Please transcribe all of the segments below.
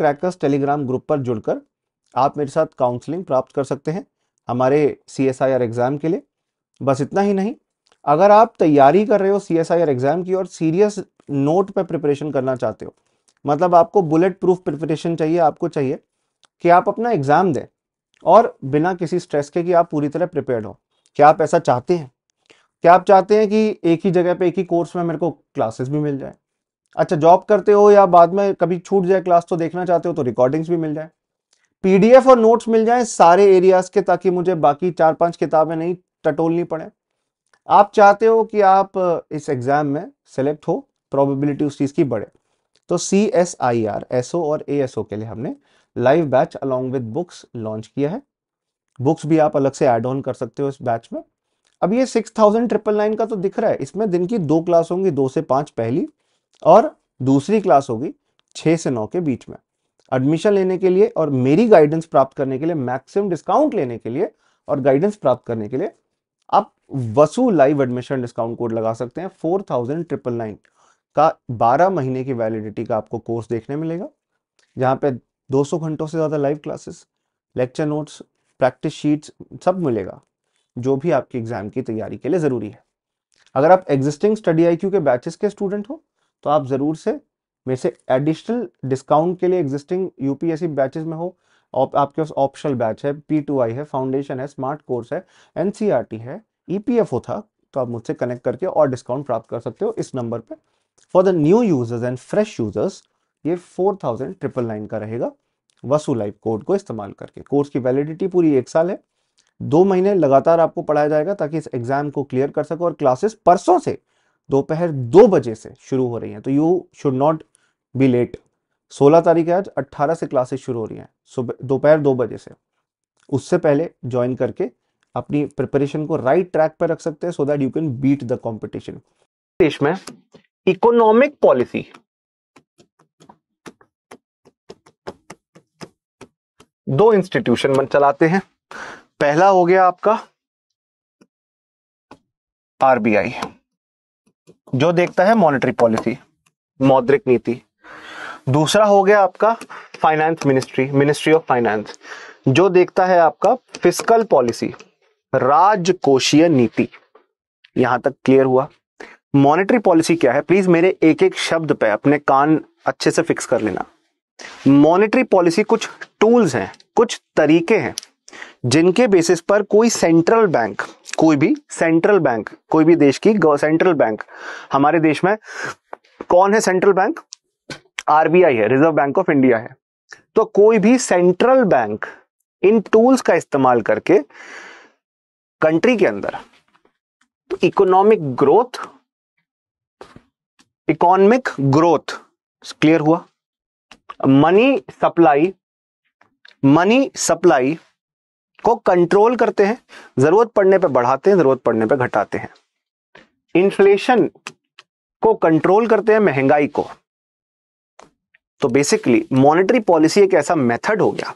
Crackers Telegram group पर जुड़कर आप मेरे साथ काउंसलिंग प्राप्त कर सकते हैं हमारे C S I R exam के लिए बस इतना ही नहीं अगर आप तैयारी कर रहे हो C S I R exam की और सीरियस नोट पर प्रिपरेशन करना चाहते हो मतलब आपको बुलेट प्रूफ प्रिपरेशन चाहिए आपको चाहिए कि आप अपना एग्ज़ाम दें और बिना किसी स्ट्रेस के कि आप पूरी तरह प्रिपेयर्ड हो क्या आप ऐसा चाहते हैं क्या आप चाहते हैं कि एक ही जगह पे एक ही कोर्स में मेरे को क्लासेस भी मिल जाए अच्छा जॉब करते हो या बाद में कभी छूट जाए क्लास तो देखना चाहते हो तो रिकॉर्डिंग्स भी मिल जाए पीडीएफ और नोट्स मिल जाए सारे एरियाज के ताकि मुझे बाकी चार पांच किताबें नहीं टटोलनी पड़े आप चाहते हो कि आप इस एग्जाम में सेलेक्ट हो प्रोबेबिलिटी उस चीज़ की बढ़े तो C S I R SO और ए एस ओ के लिए हमने live batch along with books launch किया है बुक्स भी आप अलग से एड ऑन कर सकते हो इस बैच में अब ये सिक्स थाउजेंड ट्रिपल नाइन का तो दिख रहा है इसमें दिन की दो क्लास होंगी दो से पांच पहली और दूसरी क्लास होगी छह से नौ के बीच में एडमिशन लेने के लिए और मेरी गाइडेंस प्राप्त करने के लिए मैक्सिमम डिस्काउंट लेने के लिए और गाइडेंस प्राप्त करने के लिए आप Vasu live admission discount code लगा सकते हैं फोर थाउजेंड ट्रिपल नाइन का बारह महीने की वैलिडिटी का आपको कोर्स देखने मिलेगा जहाँ पे दो सौ घंटों से ज़्यादा live classes lecture notes practice sheets सब मिलेगा जो भी आपकी एग्ज़ाम की तैयारी के लिए ज़रूरी है अगर आप एग्जिस्टिंग स्टडी आई के बैचेस के स्टूडेंट हो तो आप ज़रूर से मेरे से एडिशनल डिस्काउंट के लिए एग्जिस्टिंग यूपीएससी बैचेज में हो आप, आपके पास ऑप्शनल बैच है पी टू आई है फाउंडेशन है स्मार्ट कोर्स है एन e है ई e था तो आप मुझसे कनेक्ट करके और डिस्काउंट प्राप्त कर सकते हो इस नंबर पर for the new users and fresh users ये फोर थाउजेंड ट्रिपल नाइन का रहेगा वसू लाइफ कोड को इस्तेमाल करके कोर्स की वैलिडिटी पूरी एक साल है दो महीने लगातार आपको पढ़ाया जाएगा ताकि इस एग्जाम को क्लियर कर सको और क्लासेस परसों से दोपहर दो बजे से शुरू हो रही हैं तो you should not be late सोलह तारीख है आज अट्ठारह से क्लासेस शुरू हो रही हैं सुबह दोपहर दो बजे से उससे पहले ज्वाइन करके अपनी प्रिपरेशन को राइट ट्रैक पर रख सकते हैं so that you can beat the competition देश में इकोनॉमिक पॉलिसी दो इंस्टीट्यूशन मन चलाते हैं पहला हो गया आपका आरबीआई जो देखता है मॉनेटरी पॉलिसी मौद्रिक नीति दूसरा हो गया आपका finance ministry ministry of finance जो देखता है आपका फिजिकल पॉलिसी राजकोषीय नीति यहां तक क्लियर हुआ मॉनेटरी पॉलिसी क्या है प्लीज मेरे एक एक शब्द पे अपने कान अच्छे से फिक्स कर लेना मॉनेटरी पॉलिसी कुछ टूल्स हैं कुछ तरीके हैं जिनके बेसिस पर कोई सेंट्रल बैंक कोई भी सेंट्रल बैंक कोई भी देश की सेंट्रल बैंक हमारे देश में कौन है सेंट्रल बैंक आरबीआई है रिजर्व बैंक ऑफ इंडिया है तो कोई भी सेंट्रल बैंक इन टूल्स का इस्तेमाल करके कंट्री के अंदर economic growth economic growth clear हुआ मनी सप्लाई मनी सप्लाई को कंट्रोल करते हैं जरूरत पड़ने पर बढ़ाते हैं जरूरत पड़ने पर घटाते हैं इन्फ्लेशन को कंट्रोल करते हैं महंगाई को तो बेसिकली मॉनेटरी पॉलिसी एक ऐसा मेथड हो गया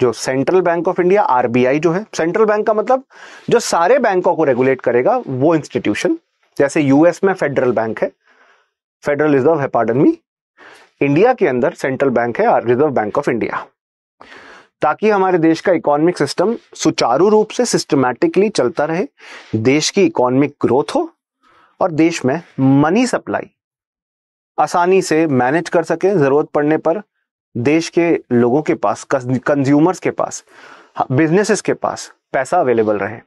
जो central bank of India RBI जो है सेंट्रल बैंक का मतलब जो सारे बैंकों को रेगुलेट करेगा वो इंस्टीट्यूशन जैसे यूएस में फेडरल बैंक है फेडरल रिजर्व है पार्डन मी इंडिया के अंदर सेंट्रल बैंक है रिजर्व बैंक ऑफ इंडिया ताकि हमारे देश का इकोनॉमिक सिस्टम सुचारू रूप से सिस्टमैटिकली चलता रहे देश की इकोनॉमिक ग्रोथ हो और देश में मनी सप्लाई आसानी से मैनेज कर सके ज़रूरत पड़ने पर देश के लोगों के पास कंज्यूमर्स के पास बिजनेसेस के पास पैसा अवेलेबल रहे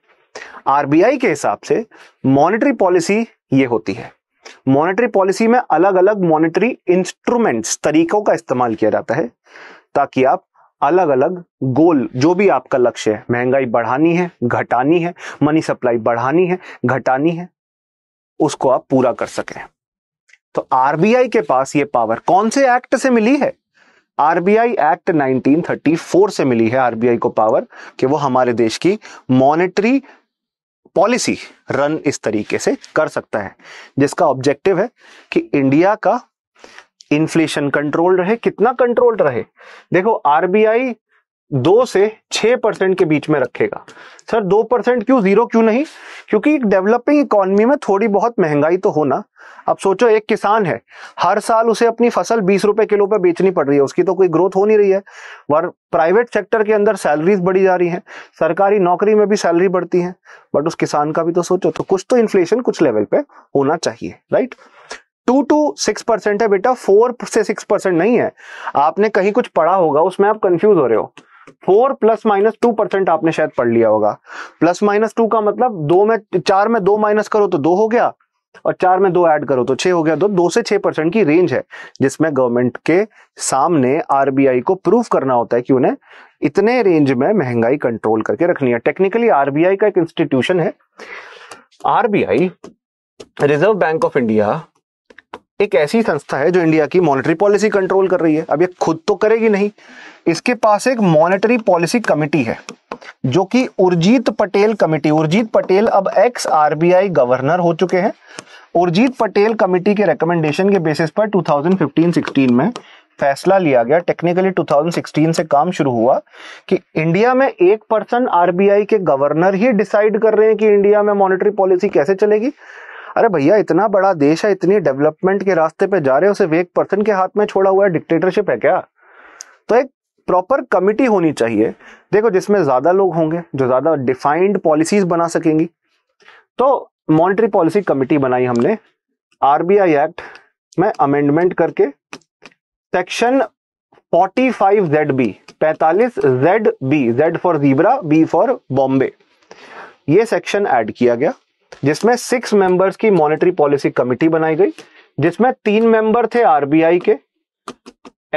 आरबीआई के हिसाब से मॉनेटरी पॉलिसी ये होती है मॉनेटरी पॉलिसी में अलग अलग मॉनेटरी इंस्ट्रूमेंट्स तरीकों का इस्तेमाल किया जाता है ताकि आप अलग अलग गोल जो भी आपका लक्ष्य है महंगाई बढ़ानी है घटानी है मनी सप्लाई बढ़ानी है घटानी है उसको आप पूरा कर सके तो आरबीआई के पास ये पावर कौन से एक्ट से मिली है आरबीआई एक्ट 1934 से मिली है आरबीआई को पावर कि वो हमारे देश की मॉनेटरी पॉलिसी रन इस तरीके से कर सकता है जिसका ऑब्जेक्टिव है कि इंडिया का इन्फ्लेशन कंट्रोल रहे कितना कंट्रोल रहे देखो आरबीआई दो से छह परसेंट के बीच में रखेगा सर दो परसेंट क्यों जीरो क्यों नहीं क्योंकि एक डेवलपिंग इकोनॉमी में थोड़ी बहुत महंगाई तो होना अब सोचो एक किसान है हर साल उसे अपनी फसल बीस रुपए किलो पे बेचनी पड़ रही है उसकी तो कोई ग्रोथ हो नहीं रही है और प्राइवेट सेक्टर के अंदर सैलरीज बढ़ी जा रही है सरकारी नौकरी में भी सैलरी बढ़ती है बट उस किसान का भी तो सोचो तो कुछ तो इन्फ्लेशन कुछ लेवल पे होना चाहिए right two to six percent है बेटा फोर से सिक्स परसेंट नहीं है आपने कहीं कुछ पढ़ा होगा उसमें आप कंफ्यूज हो रहे हो four plus minus two percent आपने शायद पढ़ लिया होगा प्लस माइनस टू का मतलब दो में चार में दो माइनस करो तो दो हो गया और चार में दो ऐड करो तो छह हो गया तो दो से छह परसेंट की रेंज है जिसमें गवर्नमेंट के सामने आरबीआई को प्रूव करना होता है कि उन्हें इतने रेंज में महंगाई कंट्रोल करके रखनी है टेक्निकली आरबीआई का एक इंस्टीट्यूशन है RBI reserve bank of India एक ऐसी संस्था है जो इंडिया की मॉनेटरी पॉलिसी कंट्रोल कर रही है अब ये खुद तो करेगी नहीं इसके पास एक मॉनेटरी पॉलिसी कमेटी है जो कि उर्जीत पटेल कमेटी उर्जीत पटेल अब एक्स आरबीआई गवर्नर हो चुके हैं उर्जीत पटेल कमेटी के रिकमेंडेशन के बेसिस पर 2015-16 में फैसला लिया गया टेक्निकली 2016 से काम शुरू हुआ कि इंडिया में एक पर्सन आरबीआई के गवर्नर ही डिसाइड कर रहे हैं कि इंडिया में मॉनेटरी पॉलिसी कैसे चलेगी अरे भैया इतना बड़ा देश है इतनी डेवलपमेंट के रास्ते पे जा रहे हो सिर्फ एक पर्सन के हाथ में छोड़ा हुआ है डिक्टेटरशिप है क्या तो एक प्रॉपर कमिटी होनी चाहिए देखो जिसमें ज्यादा लोग होंगे जो ज्यादा डिफाइंड पॉलिसीज बना सकेंगी तो मॉनिटरी पॉलिसी कमिटी बनाई हमने आरबीआई एक्ट में अमेंडमेंट करके सेक्शन 45 जेड बी पैतालीस Z B Z for zebra B for Bombay ये सेक्शन ऐड किया गया जिसमें सिक्स मेंबर्स की मॉनेटरी पॉलिसी कमिटी बनाई गई जिसमें तीन मेंबर थे आरबीआई के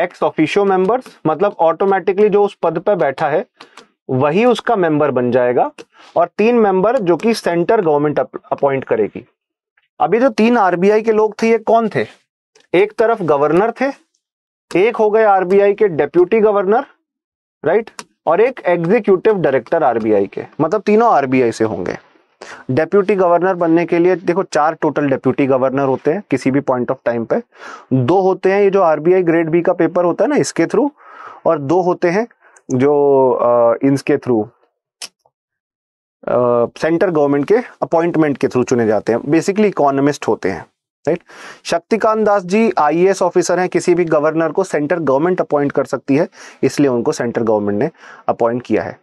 एक्स ऑफिशियो मेंबर्स मतलब ऑटोमेटिकली जो उस पद पर बैठा है वही उसका मेंबर बन जाएगा और तीन मेंबर जो कि सेंटर गवर्नमेंट अपॉइंट करेगी अभी जो तीन आरबीआई के लोग थे ये कौन थे एक तरफ गवर्नर थे एक हो गए आरबीआई के डेप्यूटी गवर्नर राइट और एक एग्जीक्यूटिव डायरेक्टर आरबीआई के मतलब तीनों आरबीआई से होंगे डेप्यूटी गवर्नर बनने के लिए देखो चार टोटल डेप्यूटी गवर्नर होते हैं किसी भी पॉइंट ऑफ टाइम पे दो होते हैं ये जो आरबीआई ग्रेड बी का पेपर होता है ना इसके थ्रू और दो होते हैं जो इनके थ्रू सेंटर गवर्नमेंट के अपॉइंटमेंट के थ्रू चुने जाते हैं बेसिकली इकोनॉमिस्ट होते हैं right Shaktikanta Das ji IAS officer हैं किसी भी गवर्नर को सेंटर गवर्नमेंट अपॉइंट कर सकती है इसलिए उनको सेंटर गवर्नमेंट ने अपॉइंट किया है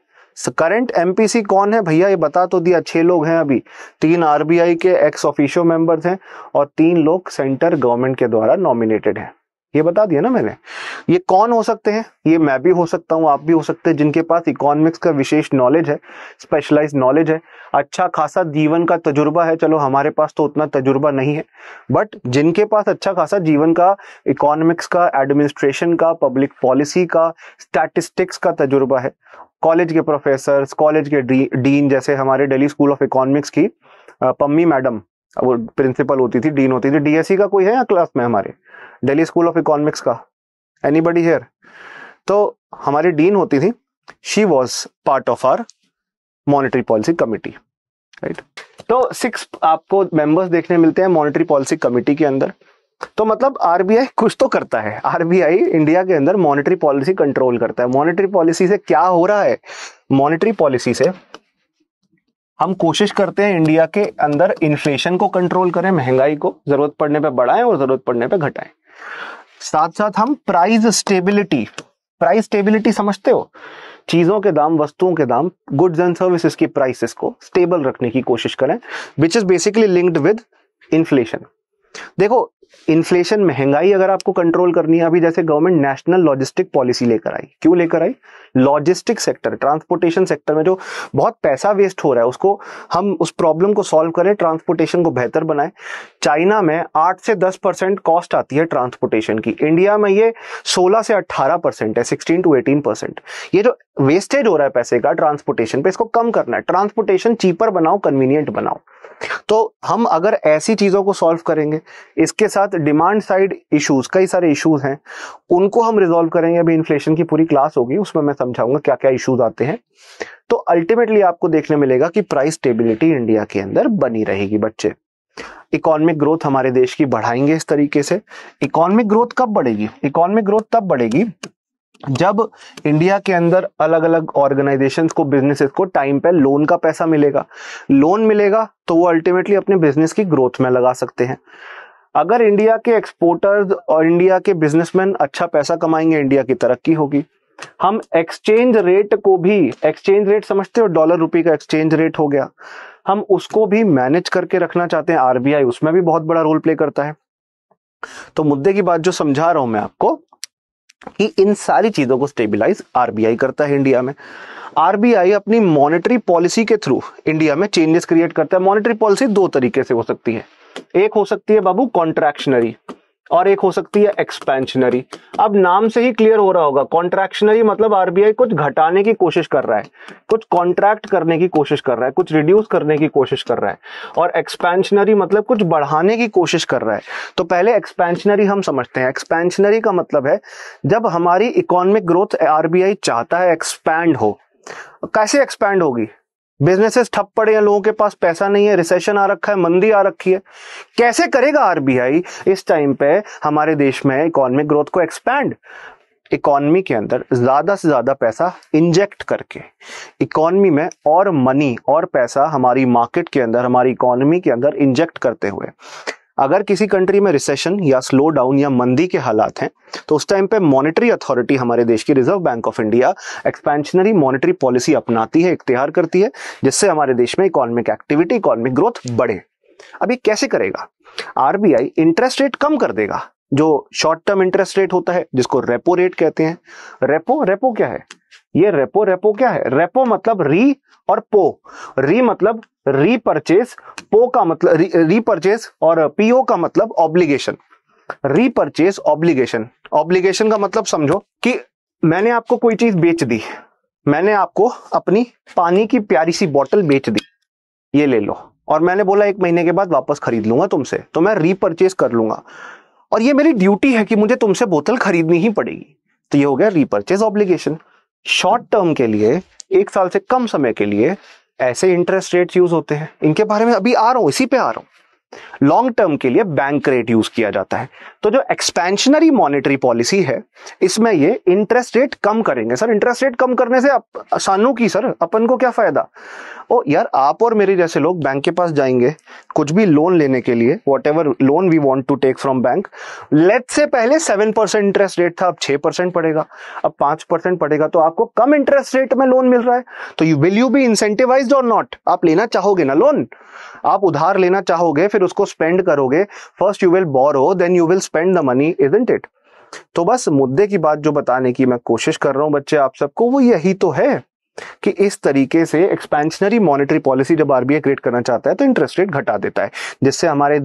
करंट एमपीसी कौन है भैया ये बता तो दिया छह लोग हैं अभी तीन आरबीआई के एक्स ऑफिशियो मेंबर्स हैं और तीन लोग सेंटर गवर्नमेंट के द्वारा नॉमिनेटेड हैं ये बता दिया ना मैंने ये कौन हो सकते हैं ये मैं भी हो सकता हूँ आप भी हो सकते हैं जिनके पास इकोनॉमिक्स का विशेष नॉलेज है स्पेशलाइज नॉलेज है अच्छा खासा जीवन का तजुर्बा है चलो हमारे पास तो उतना तजुर्बा नहीं है बट जिनके पास अच्छा खासा जीवन का इकोनॉमिक्स का एडमिनिस्ट्रेशन का पब्लिक पॉलिसी का स्टैटिस्टिक्स का तजुर्बा है कॉलेज के प्रोफेसर कॉलेज के डीन जैसे हमारे दिल्ली स्कूल ऑफ इकोनॉमिक्स की पम्मी मैडम वो प्रिंसिपल होती थी डीन होती थी डीएससी e का कोई है या क्लास में हमारे दिल्ली स्कूल ऑफ इकोनॉमिक्स का एनी बडी हेयर तो हमारी डीन होती थी she was part of our monetary policy committee right तो सिक्स आपको मेंबर्स देखने मिलते हैं मॉनिटरी पॉलिसी कमिटी के अंदर तो मतलब आरबीआई कुछ तो करता है आरबीआई इंडिया के अंदर मॉनेटरी पॉलिसी कंट्रोल करता है मॉनेटरी पॉलिसी से क्या हो रहा है मॉनेटरी पॉलिसी से हम कोशिश करते हैं इंडिया के अंदर इन्फ्लेशन को कंट्रोल करें महंगाई को जरूरत पड़ने पे बढ़ाएं और जरूरत पड़ने पे घटाएं साथ साथ हम प्राइस स्टेबिलिटी प्राइस स्टेबिलिटी समझते हो चीजों के दाम वस्तुओं के दाम गुड्स एंड सर्विसेज की प्राइसेस को स्टेबल रखने की कोशिश करें which is basically linked with inflation देखो इन्फ्लेशन महंगाई अगर आपको कंट्रोल करनी है अभी जैसे गवर्नमेंट नेशनल लॉजिस्टिक पॉलिसी लेकर आई क्यों लेकर आई लॉजिस्टिक सेक्टर ट्रांसपोर्टेशन सेक्टर में जो बहुत पैसा वेस्ट हो रहा है उसको हम उस प्रॉब्लम को सॉल्व करें ट्रांसपोर्टेशन को बेहतर बनाएं चाइना में आठ से दस परसेंट कॉस्ट आती है ट्रांसपोर्टेशन की इंडिया में ये सोलह से अट्ठारह परसेंट है सिक्सटीन टू एटीन परसेंट ये जो वेस्टेज हो रहा है पैसे का ट्रांसपोर्टेशन पे इसको कम करना है ट्रांसपोर्टेशन चीपर बनाओ कन्वीनियंट बनाओ तो हम अगर ऐसी चीज़ों को सॉल्व करेंगे इसके साथ डिमांड साइड इश्यूज कई सारे इश्यूज हैं उनको हम रिजोल्व करेंगे अभी इन्फ्लेशन की पूरी क्लास होगी उसमें मैं समझाऊंगा क्या क्या इश्यूज आते हैं तो अल्टीमेटली आपको देखने मिलेगा कि प्राइस स्टेबिलिटी इंडिया के अंदर बनी रहेगी बच्चे इकोनॉमिक ग्रोथ हमारे देश की बढ़ाएंगे इस तरीके से इकोनॉमिक ग्रोथ कब बढ़ेगी इकोनॉमिक ग्रोथ तब बढ़ेगी जब इंडिया के अंदर अलग अलग ऑर्गेनाइजेशन को बिजनेसेस को टाइम पे लोन का पैसा मिलेगा लोन मिलेगा तो वो अल्टीमेटली अपने बिजनेस की ग्रोथ में लगा सकते हैं अगर इंडिया के एक्सपोर्टर्स और इंडिया के बिजनेसमैन अच्छा पैसा कमाएंगे इंडिया की तरक्की होगी हम एक्सचेंज रेट को भी एक्सचेंज रेट समझते हो डॉलर रुपये का एक्सचेंज रेट हो गया हम उसको भी मैनेज करके रखना चाहते हैं आरबीआई उसमें भी बहुत बड़ा रोल प्ले करता है तो मुद्दे की बात जो समझा रहा हूं मैं आपको कि इन सारी चीजों को स्टेबिलाईज आरबीआई करता है इंडिया में आरबीआई अपनी मॉनेटरी पॉलिसी के थ्रू इंडिया में चेंजेस क्रिएट करता है मॉनेटरी पॉलिसी दो तरीके से हो सकती है एक हो सकती है बाबू कॉन्ट्रैक्शनरी और एक हो सकती है एक्सपेंशनरी अब नाम से ही क्लियर हो रहा होगा कॉन्ट्रैक्शनरी मतलब आरबीआई कुछ घटाने की कोशिश कर रहा है कुछ कॉन्ट्रैक्ट करने की कोशिश कर रहा है कुछ रिड्यूस करने की कोशिश कर रहा है और एक्सपेंशनरी मतलब कुछ बढ़ाने की कोशिश कर रहा है तो पहले एक्सपेंशनरी हम समझते हैं एक्सपेंशनरी का मतलब है जब हमारी इकोनॉमिक ग्रोथ आरबीआई चाहता है एक्सपैंड हो कैसे एक्सपैंड होगी बिजनेसेस ठप पड़े हैं लोगों के पास पैसा नहीं है रिसेशन आ रखा है मंदी आ रखी है कैसे करेगा आरबीआई इस टाइम पे हमारे देश में इकोनॉमिक ग्रोथ को एक्सपैंड इकोनॉमी के अंदर ज्यादा से ज्यादा पैसा इंजेक्ट करके इकोनॉमी में और मनी और पैसा हमारी मार्केट के अंदर हमारी इकोनॉमी के अंदर इंजेक्ट करते हुए अगर किसी कंट्री में रिसेशन या स्लो डाउन या मंदी के हालात हैं तो उस टाइम पे मॉनेटरी अथॉरिटी हमारे देश की reserve bank of India expansionary monetary policy अपनाती है इख्तियार करती है जिससे हमारे देश में इकोनॉमिक एक्टिविटी इकोनॉमिक ग्रोथ बढ़े अभी कैसे करेगा आरबीआई इंटरेस्ट रेट कम कर देगा जो शॉर्ट टर्म इंटरेस्ट रेट होता है जिसको रेपो रेट कहते हैं रेपो रेपो क्या है ये रेपो रेपो क्या है रेपो मतलब री और पो री मतलब रीपरचेस पो का मतलब रीपरचेस और पीओ का मतलब ऑब्लिगेशन रीपरचेस ऑब्लिगेशन ऑब्लिगेशन का मतलब समझो कि मैंने आपको कोई चीज बेच दी मैंने आपको अपनी पानी की प्यारी सी बोतल बेच दी ये ले लो और मैंने बोला एक महीने के बाद वापस खरीद लूंगा तुमसे तो मैं रीपरचेस कर लूंगा और ये मेरी ड्यूटी है कि मुझे तुमसे बोतल खरीदनी ही पड़ेगी तो ये हो गया रीपरचेज ऑब्लिगेशन शॉर्ट टर्म के लिए एक साल से कम समय के लिए ऐसे इंटरेस्ट रेट्स यूज होते हैं इनके बारे में अभी आ रहा हूं इसी पे आ रहा हूं लॉन्ग टर्म के लिए बैंक रेट यूज किया जाता है तो जो एक्सपेंशनरी मॉनेटरी पॉलिसी है इसमें ये इंटरेस्ट रेट कम करेंगे सर इंटरेस्ट रेट कम करने से सानू की सर अपन को क्या फायदा ओ यार आप और मेरे जैसे लोग बैंक के पास जाएंगे कुछ भी लोन लेने के लिए whatever loan we want to take from bank let's say पहले सेवन परसेंट इंटरेस्ट रेट था अब छह परसेंट पड़ेगा अब पांच परसेंट पड़ेगा तो आपको कम इंटरेस्ट रेट में लोन मिल रहा है तो you will you be incentivize और नॉट आप लेना चाहोगे ना लोन आप उधार लेना चाहोगे फिर उसको स्पेंड करोगे first you will borrow then you will spend the money into it तो बस मुद्दे की बात जो बताने की मैं कोशिश कर रहा हूं बच्चे आप सबको वो यही तो है कि इस तरीके से एक्सपेंशनरी मॉनेटरी पॉलिसी जब आरबीआई क्रिएट करना चाहता है तो इंटरेस्ट रेट घटा देता है जिससे हमारे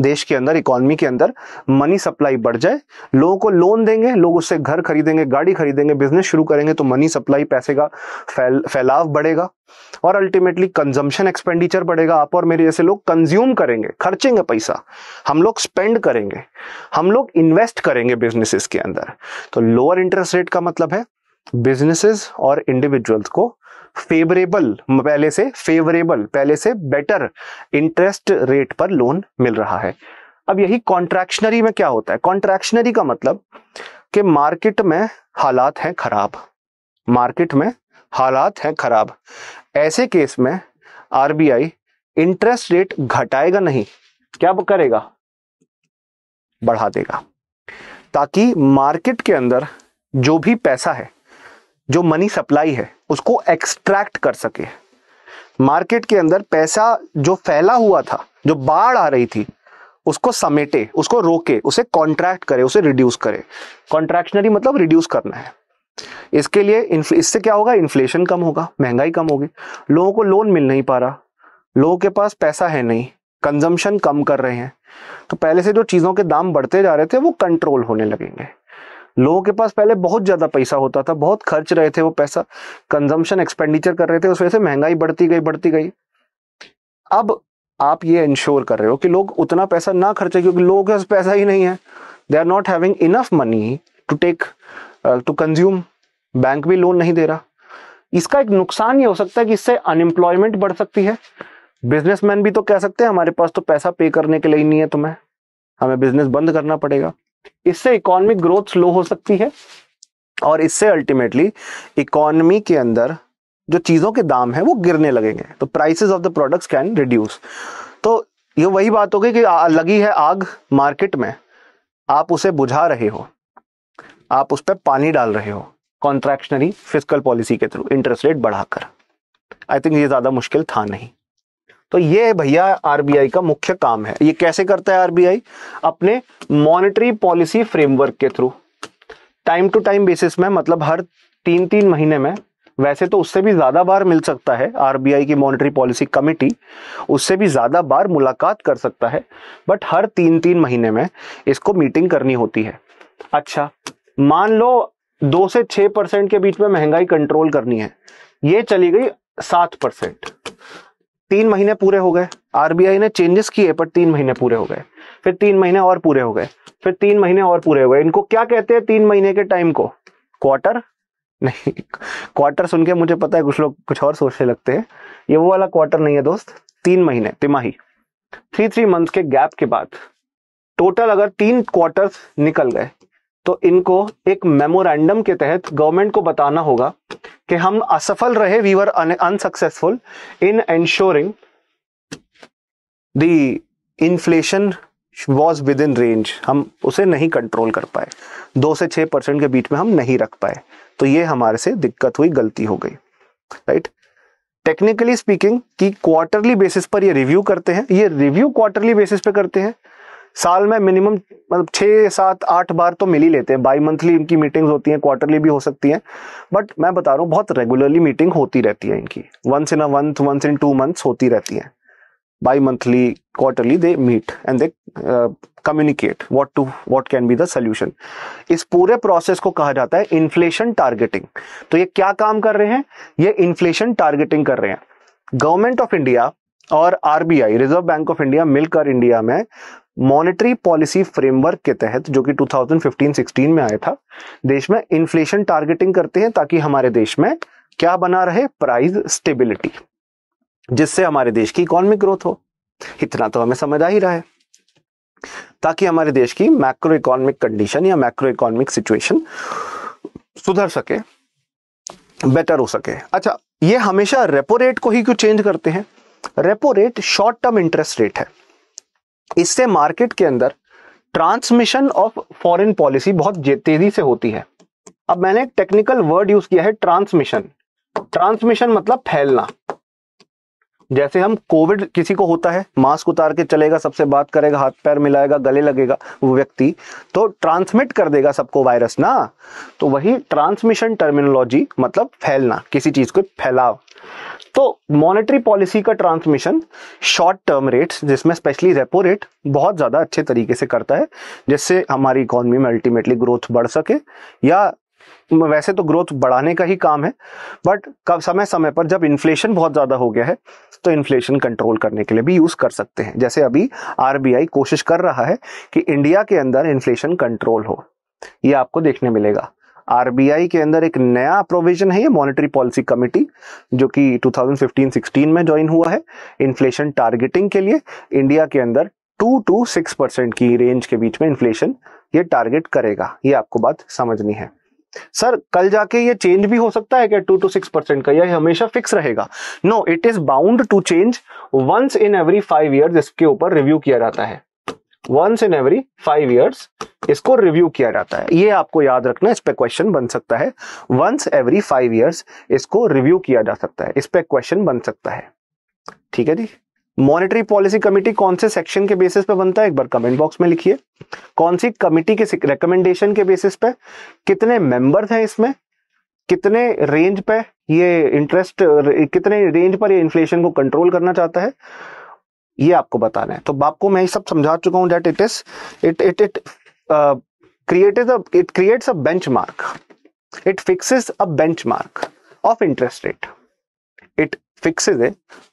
देश के अंदर इकोनॉमी के अंदर मनी सप्लाई बढ़ जाए लोगों को लोन देंगे लोग उससे घर खरीदेंगे गाड़ी खरीदेंगे बिजनेस शुरू करेंगे तो मनी सप्लाई पैसे का फैल फैलाव बढ़ेगा और अल्टीमेटली कंजम्पशन एक्सपेंडिचर बढ़ेगा आप और मेरे जैसे लोग कंज्यूम करेंगे खर्चेंगे पैसा हम लोग स्पेंड करेंगे हम लोग इन्वेस्ट करेंगे बिजनेसेस के अंदर तो लोअर इंटरेस्ट रेट का मतलब है बिजनेसेस और इंडिविजुअल्स को फेवरेबल पहले से फेवरेबल पहले से बेटर इंटरेस्ट रेट पर लोन मिल रहा है अब यही कॉन्ट्रैक्शनरी में क्या होता है कॉन्ट्रैक्शनरी का मतलब कि मार्केट में हालात हैं खराब मार्केट में हालात हैं खराब ऐसे केस में आरबीआई इंटरेस्ट रेट घटाएगा नहीं क्या करेगा बढ़ा देगा ताकि मार्केट के अंदर जो भी पैसा है जो मनी सप्लाई है उसको एक्सट्रैक्ट कर सके मार्केट के अंदर पैसा जो फैला हुआ था जो बाढ़ आ रही थी उसको समेटे उसको रोके उसे कॉन्ट्रैक्ट करे उसे रिड्यूस करे कॉन्ट्रैक्शनरी मतलब रिड्यूस करना है इसके लिए इससे क्या होगा इन्फ्लेशन कम होगा महंगाई कम होगी लोगों को लोन मिल नहीं पा रहा लोगों के पास पैसा है नहीं कंजम्पशन कम कर रहे हैं तो पहले से जो चीज़ों के दाम बढ़ते जा रहे थे वो कंट्रोल होने लगेंगे लोगों के पास पहले बहुत ज़्यादा पैसा होता था बहुत खर्च रहे थे वो पैसा कंजम्पशन एक्सपेंडिचर कर रहे थे उस वजह से महंगाई बढ़ती गई बढ़ती गई अब आप ये इंश्योर कर रहे हो कि लोग उतना पैसा ना खर्चे क्योंकि लोगों के पास पैसा ही नहीं है they are not having enough money to take to consume bank भी लोन नहीं दे रहा इसका एक नुकसान ये हो सकता है कि इससे अनएम्प्लॉयमेंट बढ़ सकती है बिजनेसमैन भी तो कह सकते हैं हमारे पास तो पैसा पे करने के लिए ही नहीं है तुम्हें हमें बिजनेस बंद करना पड़ेगा इससे इकोनॉमिक ग्रोथ स्लो हो सकती है और इससे अल्टीमेटली इकोनॉमी के अंदर जो चीज़ों के दाम है वो गिरने लगेंगे तो prices of the products can reduce तो ये वही बात हो गई कि लगी है आग मार्केट में आप उसे बुझा रहे हो आप उस पर पानी डाल रहे हो कॉन्ट्रैक्शनरी फिजिकल पॉलिसी के थ्रू इंटरेस्ट रेट बढ़ाकर आई थिंक ये ज़्यादा मुश्किल था नहीं तो ये भैया आरबीआई का मुख्य काम है ये कैसे करता है आरबीआई अपने मॉनेटरी पॉलिसी फ्रेमवर्क के through time to time basis में मतलब हर तीन तीन महीने में वैसे तो उससे भी ज्यादा बार मिल सकता है आरबीआई की मॉनेटरी पॉलिसी कमेटी उससे भी ज्यादा बार मुलाकात कर सकता है बट हर तीन तीन महीने में इसको मीटिंग करनी होती है अच्छा मान लो दो से छह परसेंट के बीच में महंगाई कंट्रोल करनी है ये चली गई सात परसेंट तीन महीने पूरे हो गए आरबीआई ने चेंजेस किए पर तीन महीने पूरे हो गए फिर तीन महीने और पूरे हो गए फिर तीन महीने और पूरे हो गए इनको क्या कहते हैं तीन महीने के टाइम को क्वार्टर नहीं क्वार्टर सुन के मुझे पता है कुछ लोग कुछ और सोचने लगते हैं ये वो वाला क्वार्टर नहीं है दोस्त तीन महीने तिमाही थ्री थ्री मंथ के गैप के बाद टोटल अगर तीन क्वार्टर निकल गए तो इनको एक मेमोरेंडम के तहत गवर्नमेंट को बताना होगा कि हम असफल रहे we were unsuccessful in ensuring the inflation was within range हम उसे नहीं कंट्रोल कर पाए दो से छह परसेंट के बीच में हम नहीं रख पाए तो ये हमारे से दिक्कत हुई गलती हो गई राइट टेक्निकली स्पीकिंग कि क्वार्टरली बेसिस पर ये रिव्यू करते हैं ये रिव्यू क्वार्टरली बेसिस पे करते हैं साल में मिनिमम मतलब छः सात आठ बार तो मिल ही लेते हैं बाई मंथली इनकी मीटिंग्स होती हैं क्वार्टरली भी हो सकती हैं बट मैं बता रहा हूँ बहुत रेगुलरली मीटिंग होती रहती है इनकी once in a month once in two months होती रहती हैं bimonthly quarterly they meet and they communicate what to what can be the solution इस पूरे प्रोसेस को कहा जाता है इन्फ्लेशन टारगेटिंग तो ये क्या काम कर रहे हैं ये इन्फ्लेशन टारगेटिंग कर रहे हैं गवर्नमेंट ऑफ इंडिया और RBI reserve bank of India मिलकर इंडिया में मॉनेटरी पॉलिसी फ्रेमवर्क के तहत जो कि 2015-16 में आया था देश में इन्फ्लेशन टारगेटिंग करते हैं ताकि हमारे देश में क्या बना रहे प्राइस स्टेबिलिटी जिससे हमारे देश की इकोनॉमिक ग्रोथ हो इतना तो हमें समझ आ ही रहा है ताकि हमारे देश की मैक्रो इकोनॉमिक कंडीशन या मैक्रो इकोनॉमिक सिचुएशन सुधर सके बेटर हो सके अच्छा ये हमेशा रेपो रेट को ही क्यों चेंज करते हैं repo rate short term interest rate है इससे मार्केट के अंदर ट्रांसमिशन ऑफ फॉरेन पॉलिसी बहुत तेजी से होती है अब मैंने टेक्निकल वर्ड यूज किया है ट्रांसमिशन ट्रांसमिशन मतलब फैलना जैसे हम कोविड किसी को होता है मास्क उतार के चलेगा सबसे बात करेगा हाथ पैर मिलाएगा गले लगेगा वो व्यक्ति तो ट्रांसमिट कर देगा सबको वायरस ना तो वही ट्रांसमिशन टर्मिनोलॉजी मतलब फैलना किसी चीज को फैलाव तो मॉनेटरी पॉलिसी का ट्रांसमिशन शॉर्ट टर्म रेट्स जिसमें स्पेशली रेपो रेट बहुत ज़्यादा अच्छे तरीके से करता है जिससे हमारी इकोनॉमी में अल्टीमेटली ग्रोथ बढ़ सके या वैसे तो ग्रोथ बढ़ाने का ही काम है बट कब समय समय पर जब इन्फ्लेशन बहुत ज़्यादा हो गया है तो इन्फ्लेशन कंट्रोल करने के लिए भी यूज़ कर सकते हैं जैसे अभी आरबीआई कोशिश कर रहा है कि इंडिया के अंदर इन्फ्लेशन कंट्रोल हो ये आपको देखने मिलेगा आरबीआई के अंदर एक नया प्रोविजन है ये मॉनेटरी पॉलिसी कमिटी जो कि 2015-16 में ज्वाइन हुआ है इन्फ्लेशन टारगेटिंग के लिए इंडिया के अंदर टू टू सिक्स परसेंट की रेंज के बीच में इन्फ्लेशन ये टारगेट करेगा ये आपको बात समझनी है सर कल जाके ये चेंज भी हो सकता है क्या टू टू सिक्स परसेंट का यह हमेशा फिक्स रहेगा no it is bound to change once in every five year इसके ऊपर रिव्यू किया जाता है once in every five years इसको रिव्यू किया जाता है ये आपको याद रखना इस पर क्वेश्चन बन सकता है वंस एवरी फाइव ईयर्स इसको रिव्यू किया जा सकता है इस पे क्वेश्चन बन सकता है ठीक है जी मॉनेटरी पॉलिसी कमेटी कौन से सेक्शन के बेसिस पे बनता है एक बार कमेंट बॉक्स में लिखिए कौन सी कमिटी के रिकमेंडेशन के बेसिस पे कितने मेंबर्स हैं इसमें कितने रेंज पे ये इंटरेस्ट कितने रेंज पर ये इन्फ्लेशन को कंट्रोल करना चाहता है ये आपको बताना है तो बाप को मैं सब समझा चुका हूं that it is it it it created it creates a benchmark it fixes a benchmark of interest rate it fixes a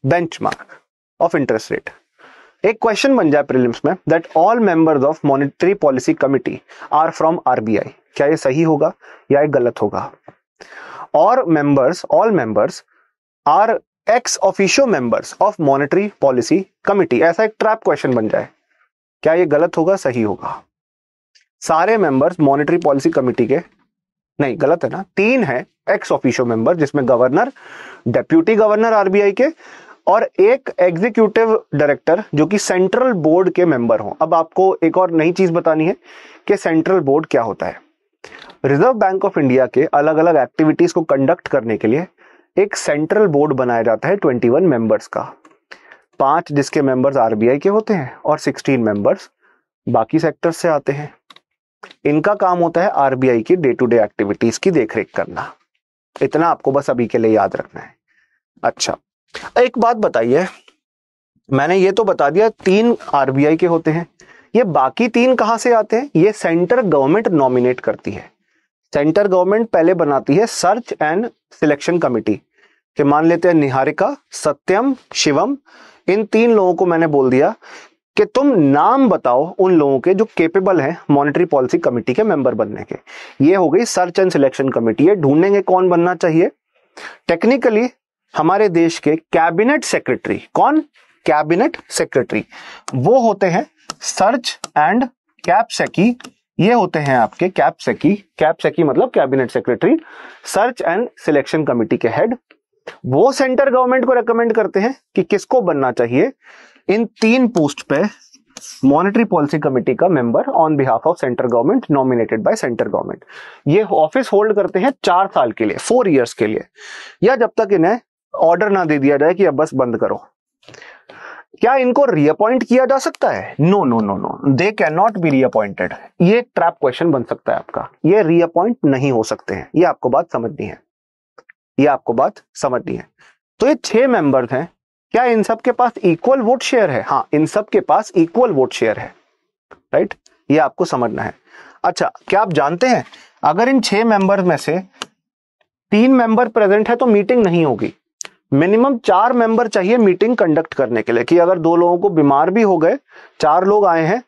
benchmark of interest rate एक क्वेश्चन बन जाए प्रीलिम्स में that all members of monetary policy committee are from RBI क्या ये सही होगा या ये गलत होगा और members all members are ex officio members of monetary policy committee ऐसा एक ट्रैप क्वेश्चन बन जाए क्या ये गलत होगा सही होगा सारे मेंबर्स मॉनेटरी पॉलिसी कमिटी के नहीं गलत है ना तीन है एक्स ऑफिशियो मेंबर जिसमें गवर्नर डेप्यूटी गवर्नर आरबीआई के और एक एग्जीक्यूटिव डायरेक्टर जो कि सेंट्रल बोर्ड के मेंबर हो अब आपको एक और नई चीज बतानी है कि सेंट्रल बोर्ड क्या होता है रिजर्व बैंक ऑफ इंडिया के अलग अलग एक्टिविटीज को कंडक्ट करने के लिए एक सेंट्रल बोर्ड बनाया जाता है 21 मेंबर्स का पांच जिसके मेंबर्स आरबीआई के होते हैं और 16 मेंबर्स बाकी सेक्टर से आते हैं इनका काम होता है आरबीआई की डे टू डे एक्टिविटीज की देखरेख करना इतना आपको बस अभी के लिए याद रखना है अच्छा एक बात बताइए मैंने ये तो बता दिया तीन आरबीआई के होते हैं ये बाकी तीन कहां से आते हैं ये सेंटर गवर्नमेंट नॉमिनेट करती है सेंटर गवर्नमेंट पहले बनाती है सर्च एंड सिलेक्शन कमिटी कि मान लेते हैं निहारिका सत्यम शिवम इन तीन लोगों को मैंने बोल दिया कि तुम नाम बताओ उन लोगों के जो केपेबल हैं मॉनेटरी पॉलिसी कमेटी के मेंबर बनने के ये हो गई सर्च एंड सिलेक्शन कमेटी ये ढूंढेंगे कौन बनना चाहिए टेक्निकली हमारे देश के कैबिनेट सेक्रेटरी कौन कैबिनेट सेक्रेटरी वो होते हैं सर्च एंड कैप सेकी ये होते हैं आपके कैप सेकी कैप सेकी मतलब cabinet secretary search and selection committee के हेड वो सेंटर गवर्नमेंट को रेकमेंड करते हैं कि किसको बनना चाहिए इन तीन पोस्ट पे मॉनेटरी पॉलिसी कमेटी का member on behalf of central government nominated by central government ये ऑफिस होल्ड करते हैं चार साल के लिए फोर इयर्स के लिए या जब तक इन्हें ऑर्डर ना दे दिया जाए कि अब बस बंद करो क्या इनको रीअपॉइंट किया जा सकता है no no no no they can not be reappointed ये ट्रैप क्वेश्चन बन सकता है आपका ये रीअपॉइंट नहीं हो सकते हैं ये आपको बात समझनी है ये आपको बात समझनी है तो ये छह मेंबर्स हैं क्या इन सब के पास इक्वल वोट शेयर है हाँ इन सब के पास इक्वल वोट शेयर है राइट ये आपको समझना है अच्छा क्या आप जानते हैं अगर इन छह मेंबर में से तीन मेंबर प्रेजेंट है तो मीटिंग नहीं होगी मिनिमम चार मेंबर चाहिए मीटिंग कंडक्ट करने के लिए कि अगर दो लोगों को बीमार भी हो गए चार लोग आए हैं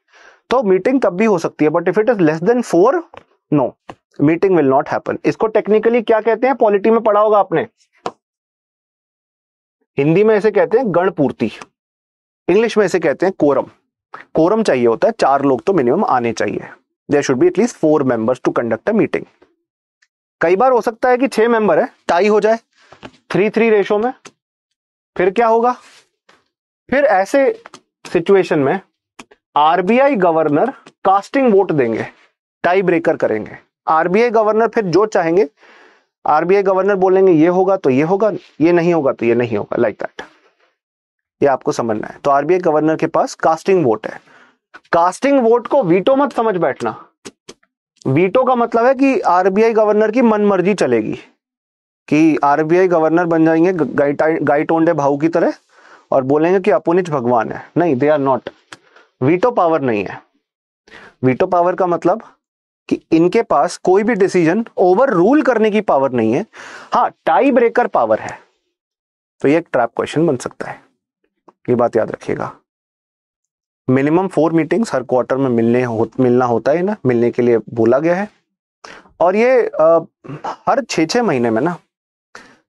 तो मीटिंग तब भी हो सकती है but if it is less than four no meeting will not happen इसको टेक्निकली क्या कहते हैं पॉलिटी में पढ़ा होगा आपने हिंदी में इसे कहते हैं गणपूर्ति इंग्लिश में इसे कहते हैं कोरम कोरम चाहिए होता है चार लोग तो मिनिमम आने चाहिए there should be at least four members to conduct a meeting कई बार हो सकता है कि छह मेंबर है टाई हो जाए थ्री थ्री रेशो में फिर क्या होगा फिर ऐसे सिचुएशन में आरबीआई गवर्नर कास्टिंग वोट देंगे टाई ब्रेकर करेंगे आरबीआई गवर्नर फिर जो चाहेंगे आरबीआई गवर्नर बोलेंगे ये होगा तो ये होगा ये नहीं होगा तो ये नहीं होगा लाइक like दैट ये आपको समझना है तो आरबीआई गवर्नर के पास कास्टिंग वोट है कास्टिंग वोट को वीटो मत समझ बैठना वीटो का मतलब है कि आरबीआई गवर्नर की मनमर्जी चलेगी कि आरबीआई गवर्नर बन जाएंगे गाई टोंडे भाव की तरह और बोलेंगे कि अपुनिच भगवान है नहीं they are not veto power नहीं है वीटो पावर का मतलब कि इनके पास कोई भी डिसीजन ओवर रूल करने की पावर नहीं है हाँ टाई ब्रेकर पावर है तो ये एक ट्रैप क्वेश्चन बन सकता है ये बात याद रखिएगा मिनिमम फोर मीटिंग्स हर क्वार्टर में मिलने हो, मिलना होता है ना मिलने के लिए बोला गया है और ये आ, हर छ महीने में ना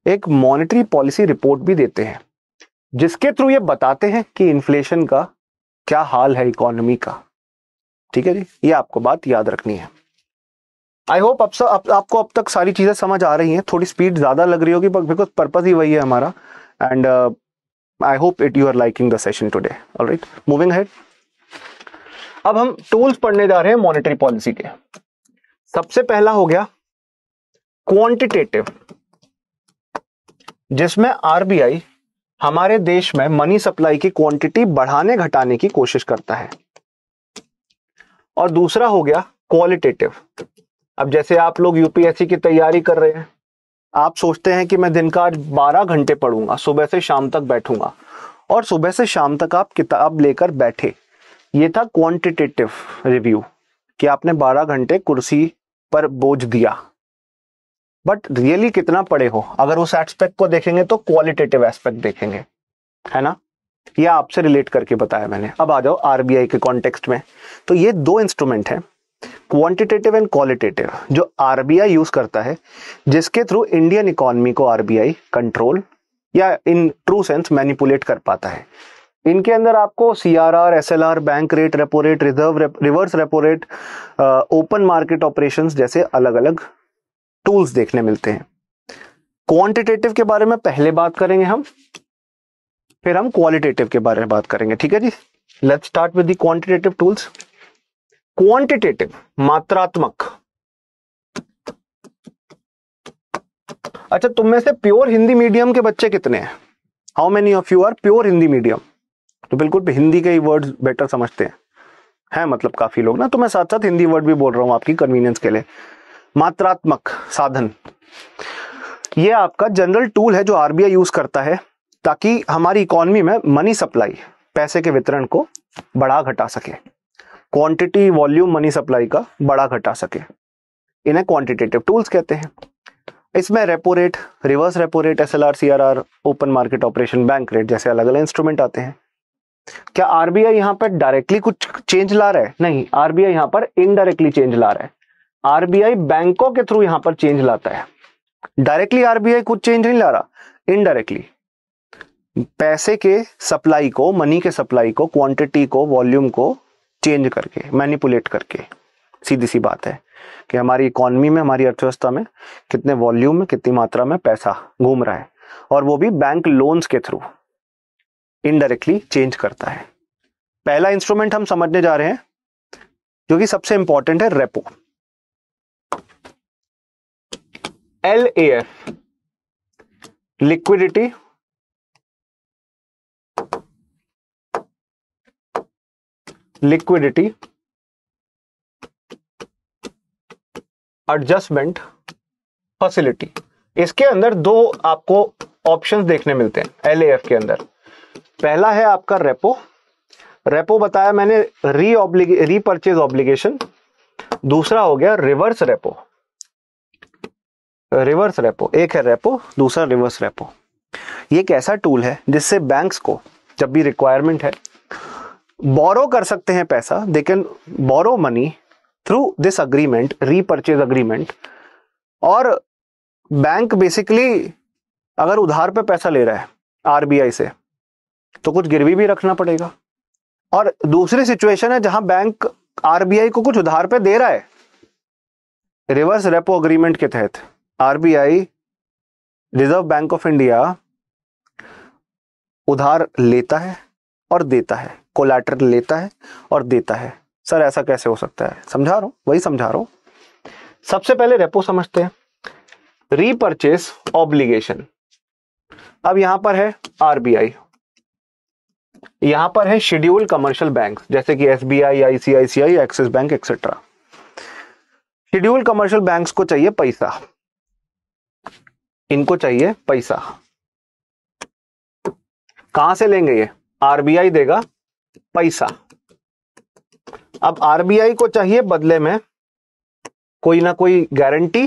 एक मॉनेटरी पॉलिसी रिपोर्ट भी देते हैं जिसके थ्रू ये बताते हैं कि इन्फ्लेशन का क्या हाल है इकोनॉमी का ठीक है जी ये आपको बात याद रखनी है आई होप अब आपको अब तक सारी चीज़ें समझ आ रही हैं थोड़ी स्पीड ज़्यादा लग रही होगी बिकॉज पर्पज़ ही वही है हमारा and I hope it you are liking the session today right moving head अब हम टूल्स पढ़ने जा रहे हैं मॉनेटरी पॉलिसी के सबसे पहला हो गया क्वांटिटेटिव जिसमें आरबीआई हमारे देश में मनी सप्लाई की क्वांटिटी बढ़ाने घटाने की कोशिश करता है और दूसरा हो गया क्वालिटेटिव अब जैसे आप लोग यूपीएससी की तैयारी कर रहे हैं आप सोचते हैं कि मैं दिन का आज बारह घंटे पढ़ूंगा सुबह से शाम तक बैठूंगा और सुबह से शाम तक आप किताब लेकर बैठे ये था क्वांटिटेटिव रिव्यू कि आपने 12 घंटे कुर्सी पर बोझ दिया बट रियली कितना पड़े हो अगर उस एस्पेक्ट को देखेंगे तो क्वालिटेटिव एस्पेक्ट देखेंगे है ना ये आपसे रिलेट करके बताया मैंने अब आ जाओ आरबीआई के कॉन्टेक्स्ट में तो ये दो इंस्ट्रूमेंट है क्वांटिटेटिव एंड क्वालिटेटिव जो आरबीआई यूज करता है जिसके थ्रू इंडियन इकोनॉमी को आरबीआई कंट्रोल या इन ट्रू सेंस मैनिपुलेट कर पाता है इनके अंदर आपको CRR SLR bank rate repo rate reserve reverse repo rate open market operations जैसे अलग अलग टूल्स देखने मिलते हैं क्वांटिटेटिव के बारे में पहले बात करेंगे हम फिर हम क्वालिटेटिव के बारे में बात करेंगे ठीक है जी let's start with the quantitative tools quantitative मात्रात्मक अच्छा तुम में से प्योर हिंदी मीडियम के बच्चे कितने हैं how many of you are pure Hindi medium तो बिल्कुल हिंदी के ही वर्ड बेटर समझते हैं है मतलब काफी लोग ना तो मैं साथ साथ हिंदी वर्ड भी बोल रहा हूं आपकी कन्वीनियंस के लिए मात्रात्मक साधन ये आपका जनरल टूल है जो आरबीआई यूज करता है ताकि हमारी इकोनॉमी में मनी सप्लाई पैसे के वितरण को बढ़ा घटा सके क्वांटिटी वॉल्यूम मनी सप्लाई का बढ़ा घटा सके इन्हें क्वांटिटेटिव टूल्स कहते हैं इसमें repo rate reverse repo rate S L R C R R open market operation bank rate जैसे अलग अलग इंस्ट्रूमेंट आते हैं क्या आरबीआई यहां पर डायरेक्टली कुछ चेंज ला रहा है नहीं आरबीआई यहां पर इनडायरेक्टली चेंज ला रहा है आरबीआई बैंकों के थ्रू यहां पर चेंज लाता है डायरेक्टली आरबीआई कुछ चेंज नहीं ला रहा इनडायरेक्टली पैसे के सप्लाई को मनी के सप्लाई को क्वांटिटी को वॉल्यूम को चेंज करके मैनिपुलेट करके सीधी सी बात है कि हमारी इकोनॉमी में हमारी अर्थव्यवस्था में कितने वॉल्यूम में कितनी मात्रा में पैसा घूम रहा है और वो भी बैंक लोन्स के थ्रू इनडायरेक्टली चेंज करता है पहला इंस्ट्रूमेंट हम समझने जा रहे हैं जो कि सबसे इंपॉर्टेंट है repo L A F liquidity liquidity adjustment facility इसके अंदर दो आपको ऑप्शंस देखने मिलते हैं एल के अंदर पहला है आपका रेपो रेपो बताया मैंने री ऑब्लिगे रीपरचेज ऑब्लिगेशन दूसरा हो गया रिवर्स रेपो रिवर्स रेपो एक है रेपो दूसरा रिवर्स रेपो ये एक ऐसा टूल है जिससे बैंक्स को जब भी रिक्वायरमेंट है बोरो कर सकते हैं पैसा they can borrow money through this agreement repurchase agreement और बैंक बेसिकली अगर उधार पे पैसा ले रहा है आरबीआई से तो कुछ गिरवी भी रखना पड़ेगा और दूसरी सिचुएशन है जहां बैंक आरबीआई को कुछ उधार पे दे रहा है रिवर्स रेपो अग्रीमेंट के तहत RBI reserve bank of India उधार लेता है और देता है कोलैटर लेता है और देता है सर ऐसा कैसे हो सकता है समझा रहा हूं वही समझा रहा हूं सबसे पहले रेपो समझते हैं रीपर्चेस ऑब्लिगेशन अब यहां पर है आरबीआई यहां पर है शेड्यूल कमर्शियल बैंक जैसे कि S B I ICICI Axis bank etcetera schedule commercial bank को चाहिए पैसा इनको चाहिए पैसा कहां से लेंगे ये आरबीआई देगा पैसा अब आरबीआई को चाहिए बदले में कोई ना कोई गारंटी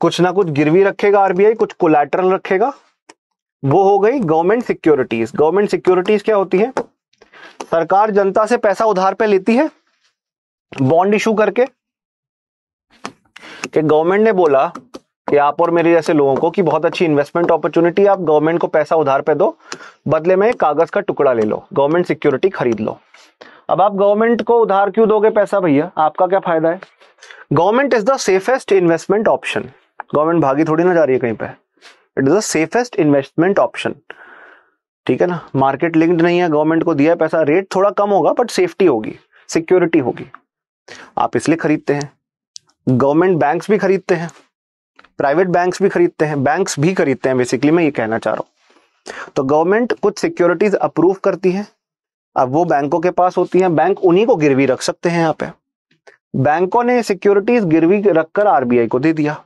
कुछ ना कुछ गिरवी रखेगा आरबीआई कुछ कोलैटरल रखेगा वो हो गई गवर्नमेंट सिक्योरिटीज गवर्नमेंट सिक्योरिटीज क्या होती है सरकार जनता से पैसा उधार पे लेती है बॉन्ड इशू करके कि गवर्नमेंट ने बोला कि आप और मेरे जैसे लोगों को कि बहुत अच्छी इन्वेस्टमेंट अपॉर्चुनिटी आप गवर्नमेंट को पैसा उधार पे दो बदले में कागज का टुकड़ा ले लो गवर्नमेंट सिक्योरिटी खरीद लो अब आप गवर्नमेंट को उधार क्यों दोगे पैसा भैया आपका क्या फायदा है government is the safest investment option government भागी थोड़ी ना जा रही है कहीं पर it is the safest investment option ठीक है ना मार्केट लिंक्ड नहीं है गवर्नमेंट को दिया पैसा रेट थोड़ा कम होगा बट सेफ्टी होगी सिक्योरिटी होगी आप इसलिए खरीदते हैं गवर्नमेंट बैंक्स भी खरीदते हैं प्राइवेट बैंक्स भी खरीदते हैं बैंक्स भी खरीदते हैं बेसिकली मैं ये कहना चाह रहा हूं तो गवर्नमेंट कुछ सिक्योरिटीज अप्रूव करती है अब वो बैंकों के पास होती हैं बैंक उन्हीं को गिरवी रख सकते हैं यहाँ पे बैंकों ने सिक्योरिटीज गिरवी रखकर आरबीआई को दे दिया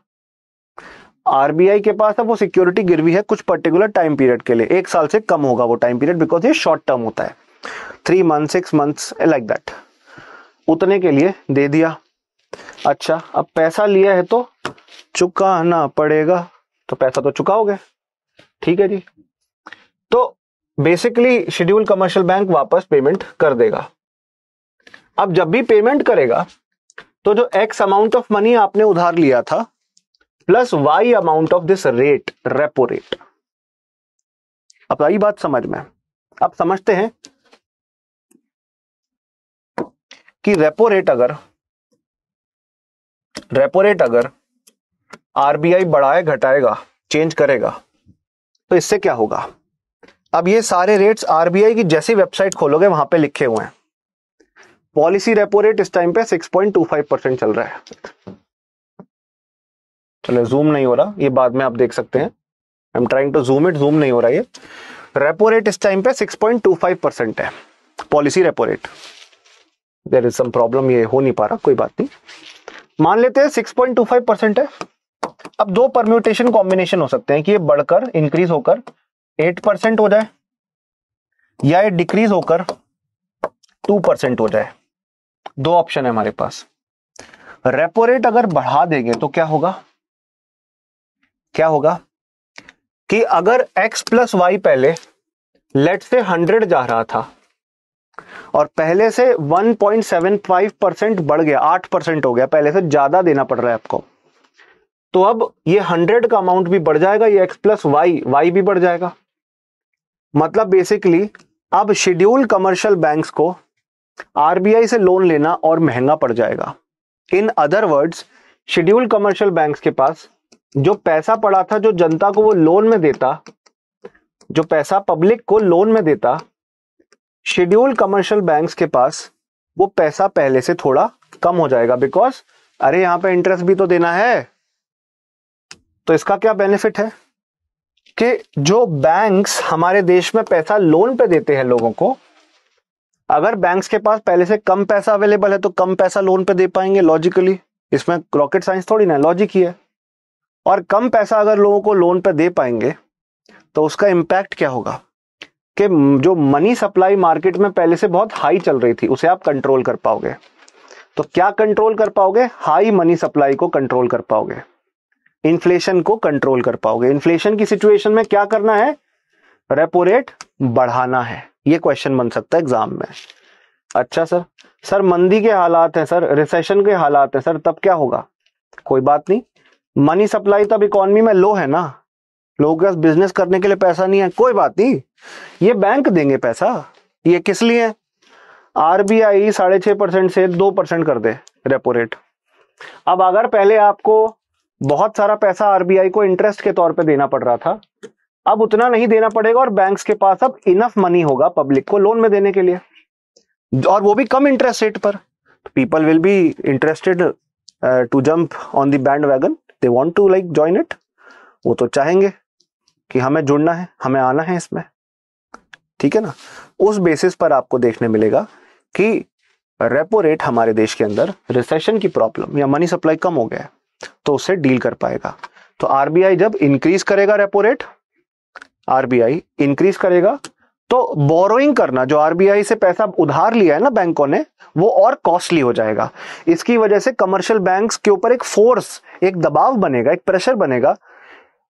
आरबीआई के पास अब वो सिक्योरिटी गिरवी है कुछ पर्टिकुलर टाइम पीरियड के लिए एक साल से कम होगा वो टाइम पीरियड बिकॉज ये शॉर्ट टर्म होता है three month six months like that उतने के लिए दे दिया अच्छा अब पैसा लिया है तो चुकाना पड़ेगा तो पैसा तो चुकाओगे ठीक है जी तो बेसिकली शेड्यूल कमर्शियल बैंक वापस पेमेंट कर देगा अब जब भी पेमेंट करेगा तो जो एक्स अमाउंट ऑफ मनी आपने उधार लिया था plus Y amount of this rate repo rate अब आई बात समझ में अब समझते हैं कि रेपो रेट अगर रेपो रेट अगर आरबीआई बढ़ाए घटाएगा चेंज करेगा तो इससे क्या होगा अब ये सारे रेट्स आरबीआई की जैसी वेबसाइट खोलोगे वहां पे लिखे हुए हैं पॉलिसी रेपो रेट इस टाइम पे 6.25 परसेंट चल रहा है चलो जूम नहीं हो रहा ये बाद में आप देख सकते हैं I am trying to zoom it zoom नहीं हो रहा ये रेपो रेट इस टाइम पे 6.25 परसेंट है policy repo rate there is some problem ये हो नहीं पा रहा कोई बात नहीं मान लेते हैं six point two five percent है अब दो परम्यूटेशन कॉम्बिनेशन हो सकते हैं कि ये बढ़कर इंक्रीज होकर एट परसेंट हो जाए या ये डिक्रीज होकर टू परसेंट हो जाए दो ऑप्शन है हमारे पास रेपो रेट अगर बढ़ा देंगे तो क्या होगा क्या होगा कि अगर x प्लस वाई पहले लेट से 100 जा रहा था और पहले से 1.75 परसेंट बढ़ गया 8 परसेंट हो गया पहले से ज्यादा देना पड़ रहा है आपको तो अब ये 100 का अमाउंट भी बढ़ जाएगा ये x प्लस वाई वाई भी बढ़ जाएगा मतलब बेसिकली अब शेड्यूल कमर्शियल बैंक्स को आरबीआई से लोन लेना और महंगा पड़ जाएगा in other words schedule commercial banks के पास जो पैसा पड़ा था जो जनता को वो लोन में देता जो पैसा पब्लिक को लोन में देता शेड्यूल कमर्शियल बैंक्स के पास वो पैसा पहले से थोड़ा कम हो जाएगा बिकॉज अरे यहां पे इंटरेस्ट भी तो देना है तो इसका क्या बेनिफिट है कि जो बैंक्स हमारे देश में पैसा लोन पे देते हैं लोगों को अगर बैंक्स के पास पहले से कम पैसा अवेलेबल है तो कम पैसा लोन पे दे पाएंगे लॉजिकली इसमें रॉकेट साइंस थोड़ी ना लॉजिक ही है और कम पैसा अगर लोगों को लोन पे दे पाएंगे तो उसका इम्पैक्ट क्या होगा कि जो मनी सप्लाई मार्केट में पहले से बहुत हाई चल रही थी उसे आप कंट्रोल कर पाओगे तो क्या कंट्रोल कर पाओगे हाई मनी सप्लाई को कंट्रोल कर पाओगे इन्फ्लेशन को कंट्रोल कर पाओगे इन्फ्लेशन की सिचुएशन में क्या करना है रेपो रेट बढ़ाना है ये क्वेश्चन बन सकता है एग्जाम में अच्छा सर सर मंदी के हालात हैं सर रिसेशन के हालात हैं सर तब क्या होगा कोई बात नहीं मनी सप्लाई तब इकोनॉमी में लो है ना लोगों के पास बिजनेस करने के लिए पैसा नहीं है कोई बात नहीं ये बैंक देंगे पैसा ये किस लिए है आरबीआई साढ़े छह परसेंट से दो परसेंट कर दे रेपो रेट अब अगर पहले आपको बहुत सारा पैसा आरबीआई को इंटरेस्ट के तौर पे देना पड़ रहा था अब उतना नहीं देना पड़ेगा और बैंक्स के पास अब इनफ मनी होगा पब्लिक को लोन में देने के लिए और वो भी कम इंटरेस्ट रेट पर people will be interested to jump on दैंड bandwagon they want to like join it वो तो चाहेंगे कि हमें जुड़ना है हमें आना है इसमें ठीक है ना उस बेसिस पर आपको देखने मिलेगा कि रेपो रेट हमारे देश के अंदर रिसेशन की प्रॉब्लम या मनी सप्लाई कम हो गया है तो उससे डील कर पाएगा तो आरबीआई जब इंक्रीज करेगा रेपो रेट आरबीआई इंक्रीज करेगा तो बोरोइंग करना जो आरबीआई से पैसा उधार लिया है ना बैंकों ने वो और कॉस्टली हो जाएगा इसकी वजह से कमर्शियल बैंक्स के ऊपर एक फोर्स एक दबाव बनेगा एक प्रेशर बनेगा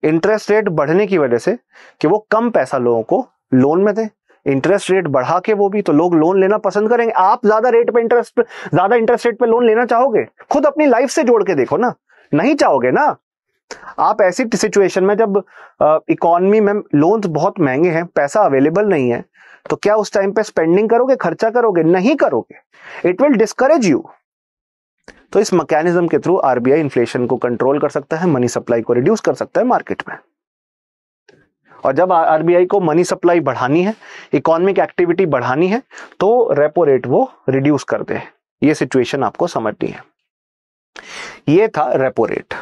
इंटरेस्ट रेट बढ़ने की वजह से कि वो कम पैसा लोगों को लोन में दें इंटरेस्ट रेट बढ़ा के वो भी तो लोग लोन लेना पसंद करेंगे आप ज्यादा रेट पे इंटरेस्ट ज्यादा इंटरेस्ट रेट पे लोन लेना चाहोगे खुद अपनी लाइफ से जोड़ के देखो ना नहीं चाहोगे ना आप ऐसी सिचुएशन में जब इकोनॉमी में लोन बहुत महंगे हैं पैसा अवेलेबल नहीं है तो क्या उस टाइम पे स्पेंडिंग करोगे खर्चा करोगे नहीं करोगे इट विल डिस्करेज यू तो इस मैकेनिज्म के थ्रू आरबीआई इन्फ्लेशन को कंट्रोल कर सकता है मनी सप्लाई को रिड्यूस कर सकता है मार्केट में और जब आरबीआई को मनी सप्लाई बढ़ानी है इकोनॉमिक एक्टिविटी बढ़ानी है तो रेपो रेट वो रिड्यूस कर दे ये सिचुएशन आपको समझनी है ये था रेपो रेट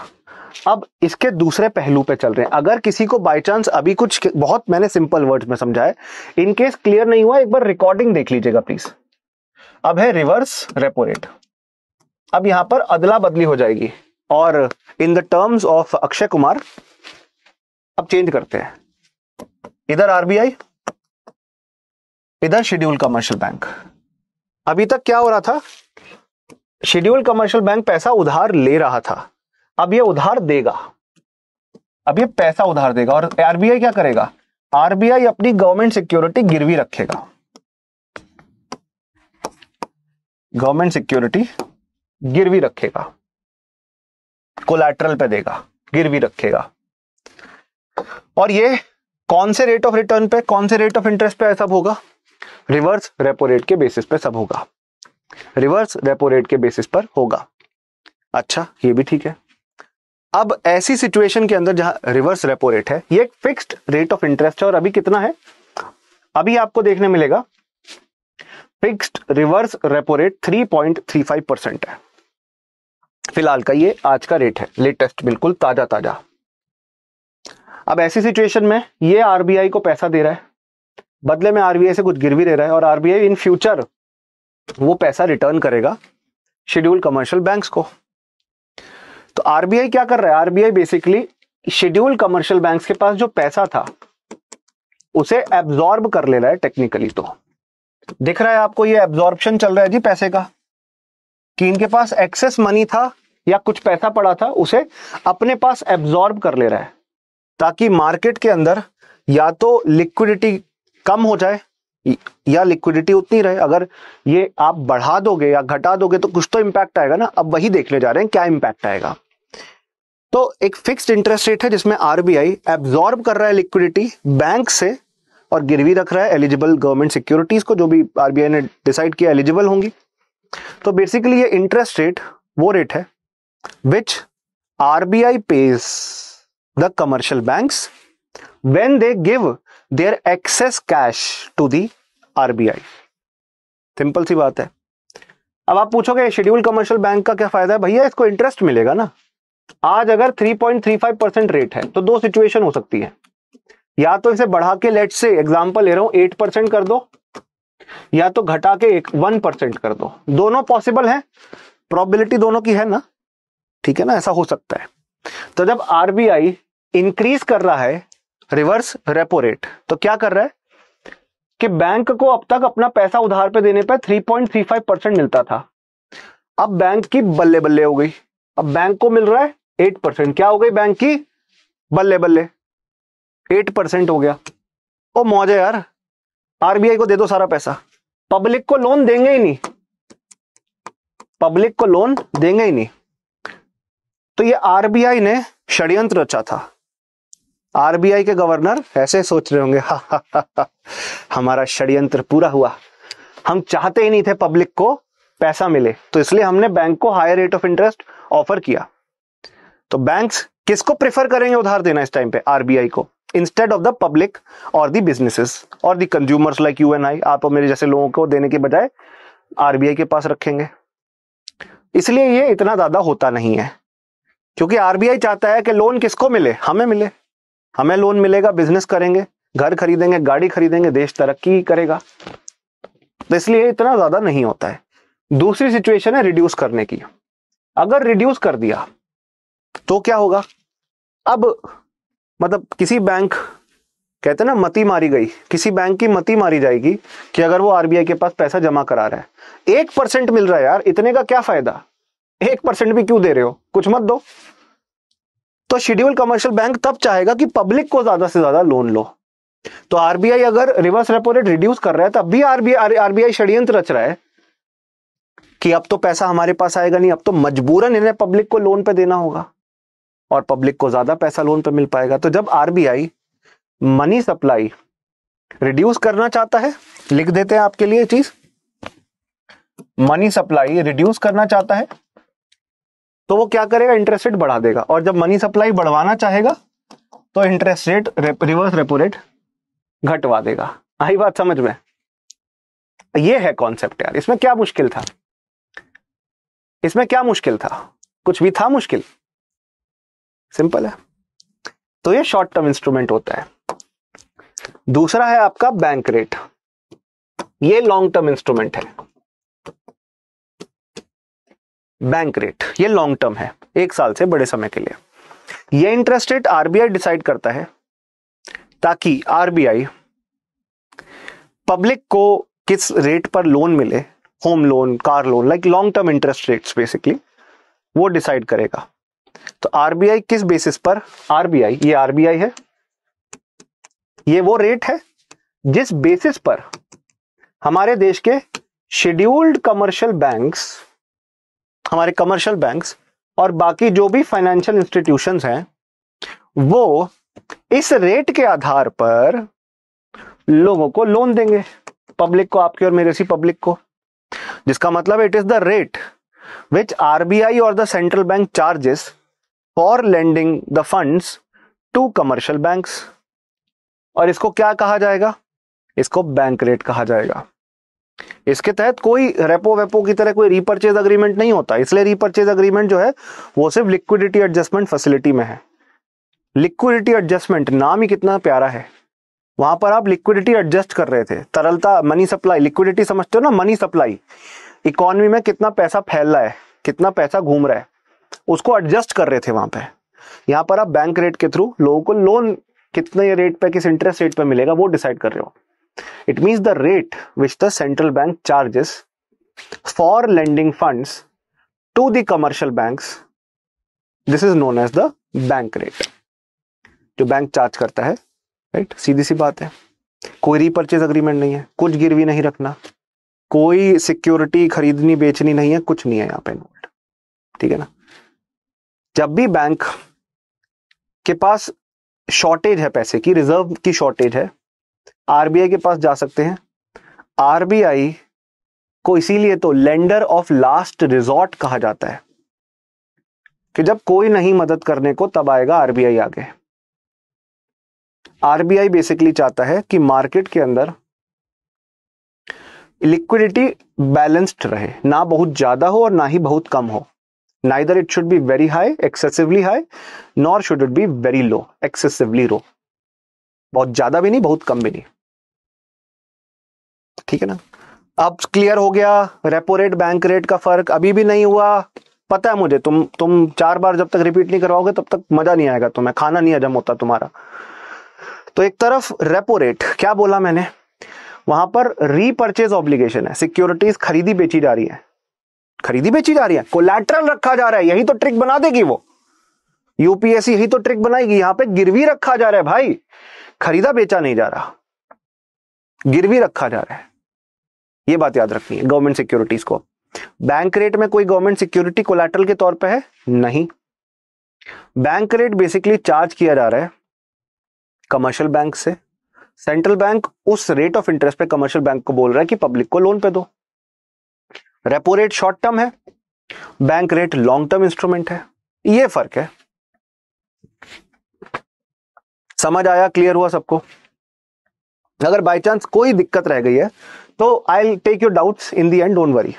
अब इसके दूसरे पहलू पे चल रहे हैं अगर किसी को बाय चांस अभी कुछ बहुत मैंने सिंपल वर्ड्स में समझाया इनकेस क्लियर नहीं हुआ एक बार रिकॉर्डिंग देख लीजिएगा प्लीज अब है रिवर्स रेपो रेट अब यहां पर अदला बदली हो जाएगी और in the terms of Akshay Kumar अब चेंज करते हैं इधर आरबीआई इधर शेड्यूल कमर्शियल बैंक अभी तक क्या हो रहा था शेड्यूल कमर्शियल बैंक पैसा उधार ले रहा था अब ये उधार देगा अब ये पैसा उधार देगा और आरबीआई क्या करेगा आरबीआई अपनी गवर्नमेंट सिक्योरिटी गिरवी रखेगा गवर्नमेंट सिक्योरिटी गिरवी रखेगा कोलैटरल पे देगा गिरवी रखेगा और ये कौन से रेट ऑफ रिटर्न पे कौन से रेट ऑफ इंटरेस्ट पे सब होगा रिवर्स रेपो रेट के बेसिस पे सब होगा रिवर्स रेपो रेट के बेसिस पर होगा अच्छा ये भी ठीक है अब ऐसी सिचुएशन के अंदर जहां रिवर्स रेपो रेट है ये फिक्स्ड रेट ऑफ इंटरेस्ट है और अभी कितना है अभी आपको देखने मिलेगा fixed reverse repo rate 3.35 percent है फिलहाल का ये आज का रेट है लेटेस्ट बिल्कुल ताजा ताजा अब ऐसी सिचुएशन में ये आरबीआई को पैसा दे रहा है बदले में आरबीआई से कुछ भी दे रहा है और आरबीआई इन फ्यूचर वो पैसा रिटर्न करेगा शेड्यूल कमर्शियल बैंक्स को तो आरबीआई क्या कर रहा है RBI basically schedule commercial banks के पास जो पैसा था उसे एब्जॉर्ब कर ले रहा है टेक्निकली तो दिख रहा है आपको ये एब्जॉर्बशन चल रहा है जी पैसे का कि इनके पास एक्सेस मनी था या कुछ पैसा पड़ा था उसे अपने पास एब्जॉर्ब कर ले रहा है ताकि मार्केट के अंदर या तो लिक्विडिटी कम हो जाए या लिक्विडिटी उतनी रहे अगर ये आप बढ़ा दोगे या घटा दोगे तो कुछ तो इम्पैक्ट आएगा ना अब वही देखने जा रहे हैं क्या इम्पैक्ट आएगा तो एक फिक्स्ड इंटरेस्ट रेट है जिसमें आरबीआई एब्जॉर्ब कर रहा है लिक्विडिटी बैंक से और गिरवी रख रहा है एलिजिबल गवर्नमेंट सिक्योरिटीज को जो भी आरबीआई ने डिसाइड किया एलिजिबल होंगी तो बेसिकली ये इंटरेस्ट रेट वो रेट है which RBI pays the commercial banks when they give their excess cash to the RBI. Simple सी बात है अब आप पूछोगे शेड्यूल कमर्शियल बैंक का क्या फायदा है भैया इसको इंटरेस्ट मिलेगा ना आज अगर 3.35 परसेंट रेट है तो दो सिचुएशन हो सकती है या तो इसे बढ़ा के लेट से एग्जाम्पल ले रहा हूं एट परसेंट कर दो या तो घटा के एक वन परसेंट कर दो दोनों पॉसिबल है प्रोबेबिलिटी दोनों की है ना ठीक है ना ऐसा हो सकता है तो जब आरबीआई इंक्रीज कर रहा है रिवर्स रेपो रेट तो क्या कर रहा है कि बैंक को अब तक अपना पैसा उधार पे देने पर 3.35 परसेंट मिलता था अब बैंक की बल्ले बल्ले हो गई अब बैंक को मिल रहा है एट परसेंट क्या हो गई बैंक की बल्ले बल्ले एट परसेंट हो गया ओ मौजे यार आरबीआई को दे दो सारा पैसा पब्लिक को लोन देंगे ही नहीं पब्लिक को लोन देंगे ही नहीं तो ये आरबीआई ने षड्यंत्र रचा था आरबीआई के गवर्नर ऐसे सोच रहे होंगे हा, हा, हा, हमारा षड्यंत्र पूरा हुआ हम चाहते ही नहीं थे पब्लिक को पैसा मिले तो इसलिए हमने बैंक को higher rate of interest offer किया तो बैंक्स किसको प्रेफर करेंगे उधार देना इस टाइम पे आरबीआई को इंस्टेड ऑफ द पब्लिक और द बिजनेसेस और the consumers like you and I आप और मेरे जैसे लोगों को देने के बजाय आरबीआई के पास रखेंगे इसलिए ये इतना ज्यादा होता नहीं है क्योंकि आरबीआई चाहता है कि लोन किसको मिले हमें मिले हमें लोन मिलेगा बिजनेस करेंगे घर खरीदेंगे गाड़ी खरीदेंगे देश तरक्की करेगा तो इसलिए इतना ज्यादा नहीं होता है दूसरी सिचुएशन है रिड्यूस करने की अगर रिड्यूस कर दिया तो क्या होगा अब मतलब किसी बैंक कहते ना मती मारी गई किसी बैंक की मती मारी जाएगी कि अगर वो आरबीआई के पास पैसा जमा करा रहा है एक परसेंट मिल रहा है यार इतने का क्या फायदा एक परसेंट भी क्यों दे रहे हो कुछ मत दो तो शेड्यूल कमर्शियल बैंक तब चाहेगा कि पब्लिक को ज्यादा से ज्यादा लोन लो तो आरबीआई अगर रिवर्स रेपो रेट रिड्यूस कर रहा है तब भी आरबीआई आरबीआई षड्यंत्र रच रहा है कि अब तो पैसा हमारे पास आएगा नहीं अब तो मजबूरन इन्हें पब्लिक को लोन पे देना होगा और पब्लिक को ज्यादा पैसा लोन पे मिल पाएगा तो जब आरबीआई मनी सप्लाई रिड्यूस करना चाहता है लिख देते हैं आपके लिए चीज मनी सप्लाई रिड्यूस करना चाहता है तो वो क्या करेगा इंटरेस्ट रेट बढ़ा देगा और जब मनी सप्लाई बढ़वाना चाहेगा तो interest rate reverse repo rate घटवा देगा आई बात समझ में ये है कॉन्सेप्ट यार इसमें क्या मुश्किल था इसमें क्या मुश्किल था कुछ भी था मुश्किल सिंपल है तो ये शॉर्ट टर्म इंस्ट्रूमेंट होता है दूसरा है आपका बैंक रेट ये लॉन्ग टर्म इंस्ट्रूमेंट है बैंक रेट ये लॉन्ग टर्म है एक साल से बड़े समय के लिए ये इंटरेस्ट रेट आरबीआई डिसाइड करता है ताकि आरबीआई पब्लिक को किस रेट पर लोन मिले home loan car loan like long term interest rates basically वो डिसाइड करेगा तो आरबीआई किस बेसिस पर आरबीआई ये आरबीआई है ये वो रेट है जिस बेसिस पर हमारे देश के शेड्यूल्ड कमर्शियल बैंक्स हमारे कमर्शियल बैंक्स और बाकी जो भी फाइनेंशियल इंस्टीट्यूशन हैं वो इस रेट के आधार पर लोगों को लोन देंगे पब्लिक को आपके और मेरे सी पब्लिक को जिसका मतलब it is the rate which RBI और the central bank charges for lending the funds to commercial banks और इसको क्या कहा जाएगा इसको बैंक रेट कहा जाएगा इसके तहत कोई रेपो वेपो की तरह कोई रीपरचेज अग्रीमेंट नहीं होता इसलिए रीपरचेज अग्रीमेंट जो है वो सिर्फ लिक्विडिटी एडजस्टमेंट फैसिलिटी में है लिक्विडिटी एडजस्टमेंट नाम ही कितना प्यारा है वहां पर आप लिक्विडिटी एडजस्ट कर रहे थे तरलता मनी सप्लाई लिक्विडिटी समझते हो ना मनी सप्लाई इकोनॉमी में कितना पैसा फैल रहा है कितना पैसा घूम रहा है उसको एडजस्ट कर रहे थे वहां पे यहाँ पर आप बैंक रेट के थ्रू लोगों को लोन कितने रेट पे किस इंटरेस्ट रेट पे मिलेगा वो डिसाइड कर रहे हो it means the rate which the central bank charges for lending fund to the commercial bank this is known as the bank rate जो बैंक चार्ज करता है राइट सीधी सी बात है कोई रीपर्चेज अग्रीमेंट नहीं है कुछ गिरवी नहीं रखना कोई सिक्योरिटी खरीदनी बेचनी नहीं है कुछ नहीं है यहाँ पे इन्वॉल्व ठीक है ना जब भी बैंक के पास शॉर्टेज है पैसे की रिजर्व की शॉर्टेज है आरबीआई के पास जा सकते हैं आरबीआई को इसीलिए तो लेंडर ऑफ लास्ट रिजॉर्ट कहा जाता है कि जब कोई नहीं मदद करने को तब आएगा आरबीआई आगे आरबीआई बेसिकली चाहता है कि मार्केट के अंदर लिक्विडिटी बैलेंस्ड रहे ना बहुत ज्यादा हो और ना ही बहुत कम हो neither it should be very high excessively high nor should it be very low excessively low बहुत ज्यादा भी नहीं बहुत कम भी नहीं ठीक है ना अब क्लियर हो गया रेपो रेट बैंक रेट का फर्क अभी भी नहीं हुआ पता है मुझे तुम तुम चार बार जब तक रिपीट नहीं करवाओगे तब तक मजा नहीं आएगा तुम्हें खाना नहीं हजम होता तुम्हारा तो एक तरफ रेपो रेट क्या बोला मैंने वहां पर रीपर्चेज ऑब्लिगेशन है सिक्योरिटीज खरीदी बेची जा रही है खरीदी बेची जा रही है कोलेट्रल रखा जा रहा है यही तो ट्रिक बना देगी वो यूपीएससी यही तो ट्रिक बनाएगी यहां पे गिरवी रखा जा रहा है भाई खरीदा बेचा नहीं जा रहा गिरवी रखा जा रहा है ये बात याद रखनी है गवर्नमेंट सिक्योरिटीज को बैंक रेट में कोई गवर्नमेंट सिक्योरिटी कोलाटल के तौर पे है नहीं बैंक रेट बेसिकली चार्ज किया जा रहा है कमर्शियल बैंक से सेंट्रल बैंक उस रेट ऑफ इंटरेस्ट पे कमर्शियल बैंक को बोल रहा है कि पब्लिक को लोन पे दो रेपो रेट शॉर्ट टर्म है bank rate long term instrument है यह फर्क है समझ आया क्लियर हुआ सबको अगर बाई चांस कोई दिक्कत रह गई है तो I take your doubts in the and don't worry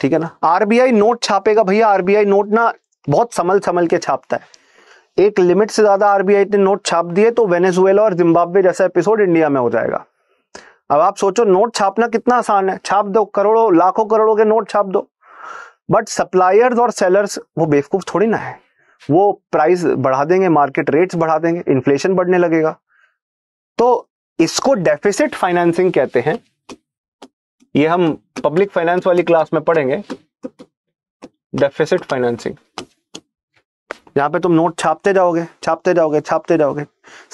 ठीक है ना आरबीआई नोट छापेगा भैया आरबीआई नोट ना बहुत संभल संभल के छापता है एक लिमिट से ज्यादा आरबीआई ने नोट छाप दिए तो वेनेजुएला और जिम्बाब्वे जैसा एपिसोड इंडिया में हो जाएगा अब आप सोचो नोट छापना कितना आसान है छाप दो करोड़ों लाखों करोड़ों के नोट छाप दो बट सप्लायर्स और सेलर्स वो बेवकूफ थोड़ी ना है वो प्राइस बढ़ा देंगे मार्केट रेट्स बढ़ा देंगे इन्फ्लेशन बढ़ने लगेगा तो इसको डेफिसिट फाइनेंसिंग कहते हैं ये हम पब्लिक फाइनेंस वाली क्लास में पढ़ेंगे डेफिसिट फाइनेंसिंग यहां पे तुम नोट छापते जाओगे छापते जाओगे छापते जाओगे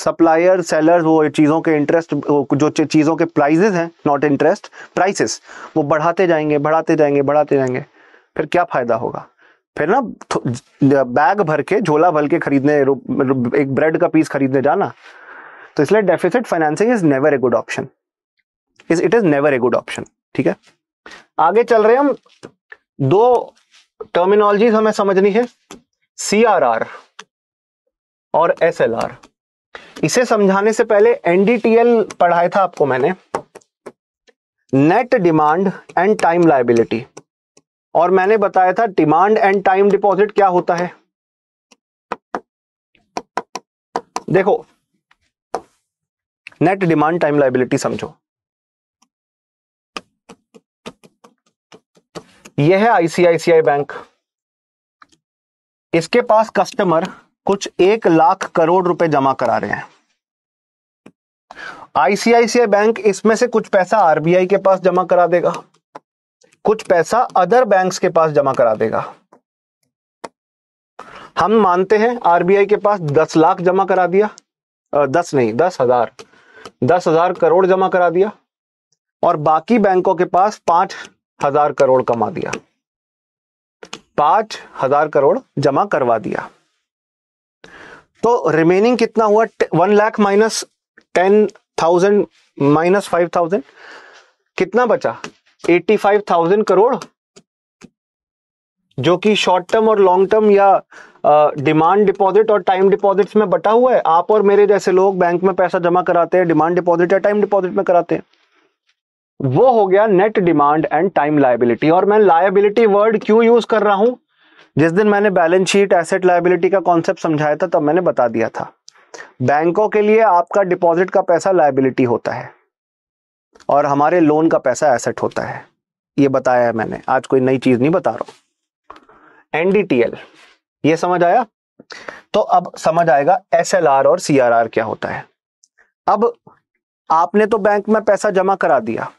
सप्लायर सेलर वो चीज़ों के इंटरेस्ट जो चीज़ों के प्राइजेस हैं नॉट इंटरेस्ट प्राइसेस वो बढ़ाते जाएंगे बढ़ाते जाएंगे बढ़ाते जाएंगे फिर क्या फायदा होगा फिर ना बैग भर के झोला भर के खरीदने एक ब्रेड का पीस खरीदने जाना तो इसलिए deficit financing is never a good option is it is never a good option ठीक है आगे चल रहे हम दो टर्मिनोलॉजी हमें समझनी है सी और एस इसे समझाने से पहले एनडीटीएल पढ़ाया था आपको मैंने net demand and time liability और मैंने बताया था डिमांड एंड टाइम डिपॉजिट क्या होता है देखो नेट डिमांड टाइम लाइबिलिटी समझो यह है आईसीआईसीआई बैंक इसके पास कस्टमर कुछ एक लाख करोड़ रुपए जमा करा रहे हैं आईसीआईसीआई बैंक इसमें से कुछ पैसा आरबीआई के पास जमा करा देगा कुछ पैसा अदर बैंक्स के पास जमा करा देगा हम मानते हैं आरबीआई के पास दस लाख जमा करा दिया आ, दस नहीं दस हजार दस हजार करोड़ जमा करा दिया और बाकी बैंकों के पास पांच हजार करोड़ कमा दिया पांच हजार करोड़ जमा करवा दिया तो रिमेनिंग कितना हुआ one lakh minus ten thousand minus five thousand कितना बचा एटी फाइव थाउजेंड करोड़ जो कि शॉर्ट टर्म और लॉन्ग टर्म या डिमांड डिपॉजिट और टाइम डिपॉजिट्स में बटा हुआ है आप और मेरे जैसे लोग बैंक में पैसा जमा कराते हैं डिमांड डिपॉजिट या टाइम डिपॉजिट में कराते हैं वो हो गया net demand and time liability और मैं लाइबिलिटी वर्ड क्यों यूज कर रहा हूं जिस दिन मैंने बैलेंस शीट एसेट लाइबिलिटी का कॉन्सेप्ट समझाया था तब मैंने बता दिया था बैंकों के लिए आपका डिपॉजिट का पैसा लाइबिलिटी होता है और हमारे लोन का पैसा एसेट होता है ये बताया है मैंने आज कोई नई चीज नहीं बता रहा हूं एनडीटीएल ये समझ आया तो अब समझ आएगा एस और सी क्या होता है अब आपने तो बैंक में पैसा जमा करा दिया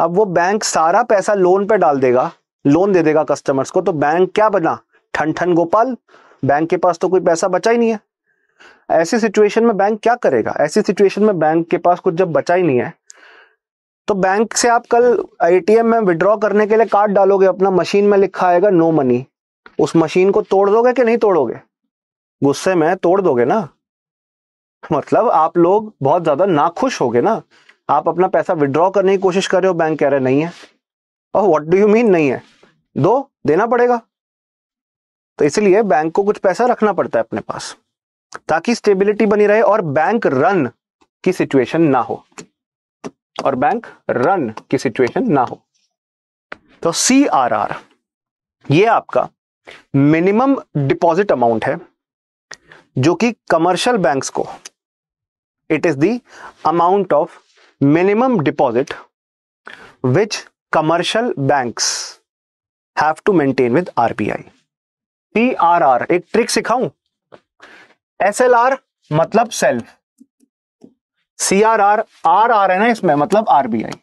अब वो बैंक सारा पैसा लोन पे डाल देगा लोन दे देगा कस्टमर्स को तो बैंक क्या बना ठन ठन गोपाल बैंक के पास तो कोई पैसा बचा ही नहीं है ऐसी सिचुएशन में बैंक क्या करेगा ऐसी सिचुएशन में बैंक के पास कुछ जब बचा ही नहीं है तो बैंक से आप कल एटीएम में विड्रॉ करने के लिए कार्ड डालोगे अपना मशीन में लिखा आएगा नो मनी उस मशीन को तोड़ दोगे कि नहीं तोड़ोगे गुस्से में तोड़ दोगे ना मतलब आप लोग बहुत ज्यादा नाखुश गए ना आप अपना पैसा विड्रॉ करने की कोशिश कर रहे हो बैंक कह रहे नहीं है और व्हाट डू यू मीन नहीं है दो देना पड़ेगा तो इसलिए बैंक को कुछ पैसा रखना पड़ता है अपने पास ताकि स्टेबिलिटी बनी रहे और बैंक रन की सिचुएशन ना हो और बैंक रन की सिचुएशन ना हो तो सी आर आर ये आपका मिनिमम डिपॉजिट अमाउंट है जो कि कमर्शियल बैंक्स को it is the amount of minimum deposit which commercial banks have to maintain with RBI P R R एक ट्रिक सिखाऊं एस एल आर मतलब self C R R R R है ना इसमें मतलब आरबीआई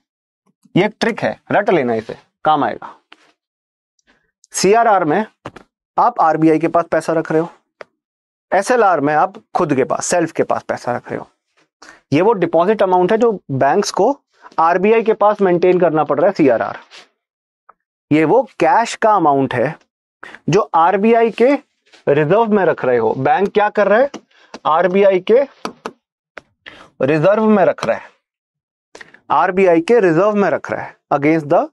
ये एक ट्रिक है रट लेना इसे काम आएगा सीआरआर में आप आरबीआई के पास पैसा रख रहे हो एसएलआर में आप खुद के पास सेल्फ के पास पैसा रख रहे हो ये वो डिपॉजिट अमाउंट है जो बैंक्स को आरबीआई के पास मेंटेन करना पड़ रहा है सीआरआर ये वो कैश का अमाउंट है जो आरबीआई के रिजर्व में रख रहे हो बैंक क्या कर रहा है आरबीआई के रिजर्व में रख रहा है आरबीआई के रिजर्व में रख रहा है against the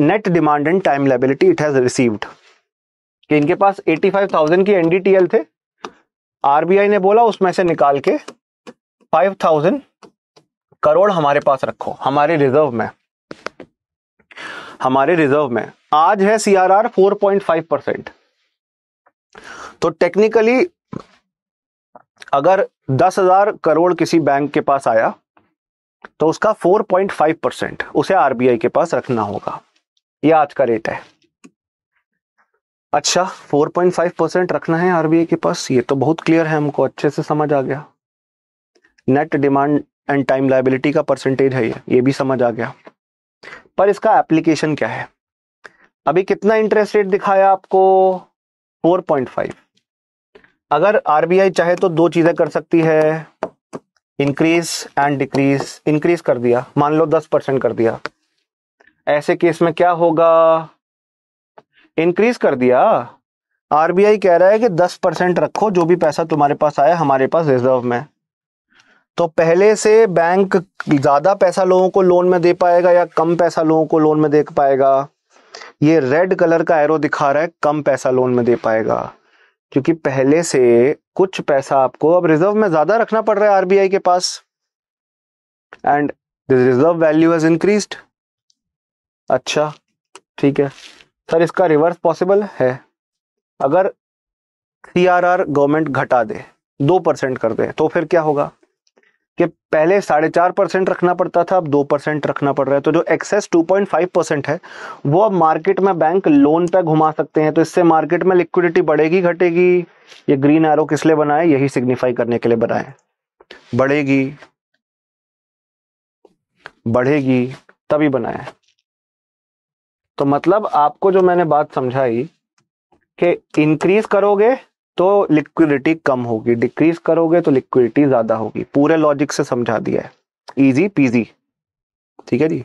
net demand and time liability it has received कि इनके पास 85,000 की एनडीटीएल थे आरबीआई ने बोला उसमें से निकाल के 5,000 करोड़ हमारे पास रखो हमारे रिजर्व में हमारे रिजर्व में आज है सीआरआर 4.5 परसेंट तो टेक्निकली अगर 10,000 करोड़ किसी बैंक के पास आया तो उसका 4.5 परसेंट उसे आरबीआई के पास रखना होगा ये आज का रेट है अच्छा 4.5 परसेंट रखना है आरबीआई के पास ये तो बहुत क्लियर है हमको अच्छे से समझ आ गया net demand and time liability का परसेंटेज है ये ये भी समझ आ गया पर इसका एप्लीकेशन क्या है अभी कितना इंटरेस्ट रेट दिखाया आपको 4.5 अगर आरबीआई चाहे तो दो चीजें कर सकती है इंक्रीज एंड डिक्रीज इंक्रीज कर दिया मान लो 10 परसेंट कर दिया ऐसे केस में क्या होगा इंक्रीज कर दिया आरबीआई कह रहा है कि 10 परसेंट रखो जो भी पैसा तुम्हारे पास आया हमारे पास रिजर्व में तो पहले से बैंक ज्यादा पैसा लोगों को लोन में दे पाएगा या कम पैसा लोगों को लोन में दे पाएगा ये रेड कलर का एरो दिखा रहा है कम पैसा लोन में दे पाएगा क्योंकि पहले से कुछ पैसा आपको अब रिजर्व में ज्यादा रखना पड़ रहा है आरबीआई के पास and this reserve value has increased अच्छा ठीक है सर इसका रिवर्स पॉसिबल है अगर सी आर आर गवर्नमेंट घटा दे दो परसेंट कर दे तो फिर क्या होगा कि पहले साढ़े चार परसेंट रखना पड़ता था अब दो परसेंट रखना पड़ रहा है तो जो excess two point five percent है वो अब मार्केट में बैंक लोन पे घुमा सकते हैं तो इससे मार्केट में लिक्विडिटी बढ़ेगी घटेगी ये ग्रीन एरो किस लिए बनाए यही सिग्निफाई करने के लिए बनाए बढ़ेगी बढ़ेगी तभी बनाए तो मतलब आपको जो मैंने बात समझाई कि इंक्रीज करोगे तो लिक्विडिटी कम होगी डिक्रीज करोगे तो लिक्विडिटी ज्यादा होगी पूरे लॉजिक से समझा दिया है इजी पीजी ठीक है जी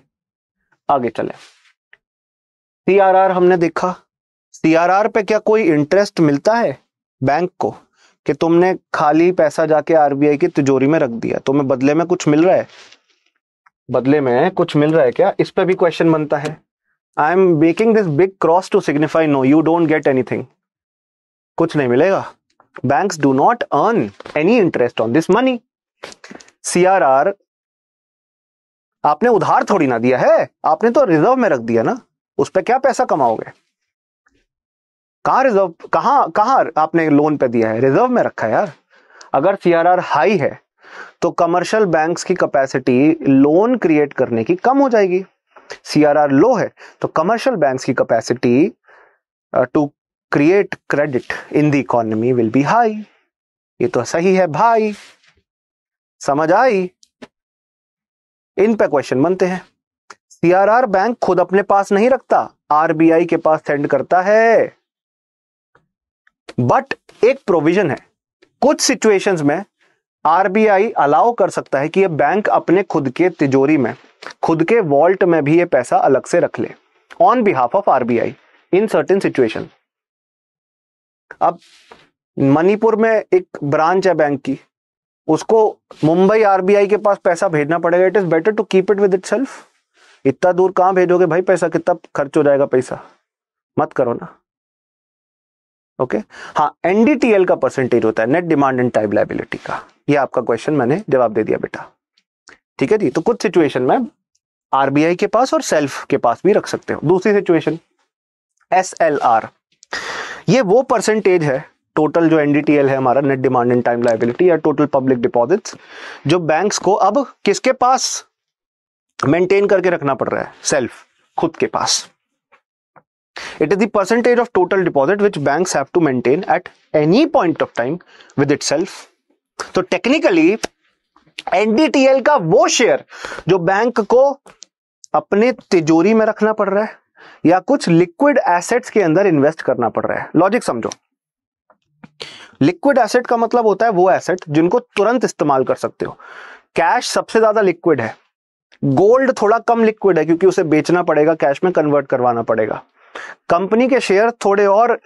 आगे चले सीआरआर हमने देखा सीआरआर पे क्या कोई इंटरेस्ट मिलता है बैंक को कि तुमने खाली पैसा जाके आरबीआई की तिजोरी में रख दिया तुम्हें बदले में कुछ मिल रहा है बदले में कुछ मिल रहा है क्या इस पर भी क्वेश्चन बनता है I am making this big cross to signify no you don't get anything कुछ नहीं मिलेगा banks do not earn any interest on this money CRR आपने उधार थोड़ी ना दिया है आपने तो रिजर्व में रख दिया ना उस पर क्या पैसा कमाओगे कहा रिजर्व कहा कहा आपने लोन पे दिया है रिजर्व में रखा है यार अगर सीआरआर हाई है तो कमर्शियल बैंक्स की कैपेसिटी लोन क्रिएट करने की कम हो जाएगी सीआरआर लो है तो कमर्शियल बैंक्स की capacity to create credit in the economy will be high ये तो सही है भाई समझ आई इन पे क्वेश्चन बनते हैं सीआरआर बैंक खुद अपने पास नहीं रखता आरबीआई के पास सेंड करता है बट एक प्रोविजन है कुछ सिचुएशंस में आरबीआई अलाउ कर सकता है कि ये बैंक अपने खुद के तिजोरी में खुद के वॉल्ट में भी ये पैसा अलग से रख ले on behalf of RBI in certain situation अब मणिपुर में एक ब्रांच है बैंक की उसको मुंबई आरबीआई के पास पैसा भेजना पड़ेगा it is better to keep it with itself इतना दूर कहां भेजोगे भाई पैसा कितना खर्च हो जाएगा पैसा मत करो ना ओके okay? हाँ एनडीटीएल का परसेंटेज होता है net demand and time liability का ये आपका क्वेश्चन मैंने जवाब दे दिया बेटा ठीक है जी तो कुछ सिचुएशन में आरबीआई के पास और सेल्फ के पास भी रख सकते हो दूसरी सिचुएशन एस एल आर ये वो परसेंटेज है टोटल जो एनडीटीएल है हमारा net demand and time liability या टोटल पब्लिक डिपॉजिट्स जो बैंक्स को अब किसके पास मेंटेन करके रखना पड़ रहा है सेल्फ खुद के पास it is percentage of total deposit which bank have to maintain at any point of time with it itself so तो technically एनडीटीएल का वो शेयर जो बैंक को अपने तिजोरी में रखना पड़ रहा है या कुछ लिक्विड एसेट्स के अंदर इन्वेस्ट करना पड़ रहा है लॉजिक समझो लिक्विड एसेट का मतलब होता है वो एसेट जिनको तुरंत इस्तेमाल कर सकते हो कैश सबसे ज्यादा लिक्विड है गोल्ड थोड़ा कम लिक्विड है क्योंकि उसे बेचना पड़ेगा कैश में कन्वर्ट करवाना पड़ेगा कंपनी के शेयर थोड़े और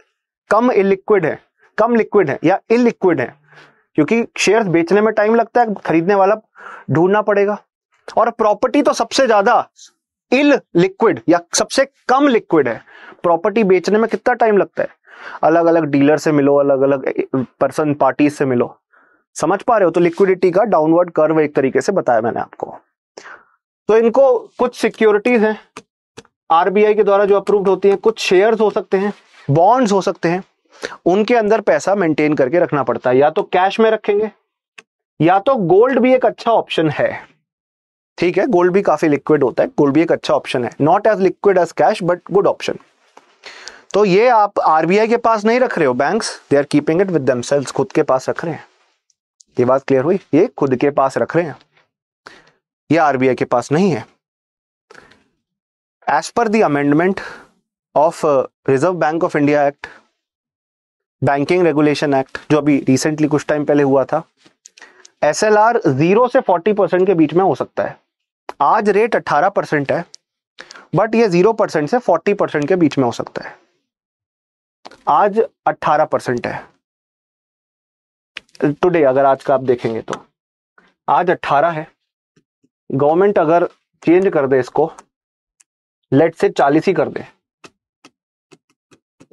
कम इलिक्विड है कम लिक्विड है या इलिक्विड है क्योंकि शेयर बेचने में टाइम लगता है खरीदने वाला ढूंढना पड़ेगा और प्रॉपर्टी तो सबसे ज्यादा इल लिक्विड या सबसे कम लिक्विड है प्रॉपर्टी बेचने में कितना टाइम लगता है अलग अलग डीलर से मिलो अलग अलग पर्सन पार्टी से मिलो समझ पा रहे हो तो लिक्विडिटी का डाउनवर्ड कर्व एक तरीके से बताया मैंने आपको तो इनको कुछ सिक्योरिटीज हैं आरबीआई के द्वारा जो अप्रूव्ड होती है कुछ शेयर्स हो सकते हैं बॉन्ड्स हो सकते हैं उनके अंदर पैसा मेंटेन करके रखना पड़ता है या तो कैश में रखेंगे या तो गोल्ड भी एक अच्छा ऑप्शन है ठीक है गोल्ड भी काफी लिक्विड होता है गोल्ड भी एक अच्छा ऑप्शन है not as liquid as cash but good option तो ये आप आरबीआई के पास नहीं रख रहे हो bank they are keeping it with खुद के पास रख रहे हैं ये बात क्लियर हुई ये खुद के पास रख रहे हैं ये आरबीआई के पास नहीं है as per amendment amendment of Reserve bank of India Act banking regulation act जो अभी रिसेंटली कुछ टाइम पहले हुआ था एस एल आर जीरो से फोर्टी परसेंट के बीच में हो सकता है आज रेट अट्ठारह परसेंट है बट ये जीरो परसेंट से फोर्टी परसेंट के बीच में हो सकता है आज अट्ठारह परसेंट है टुडे अगर आज का आप देखेंगे तो आज अट्ठारह है गवर्नमेंट अगर चेंज कर दे इसको लेट से चालीस ही कर दे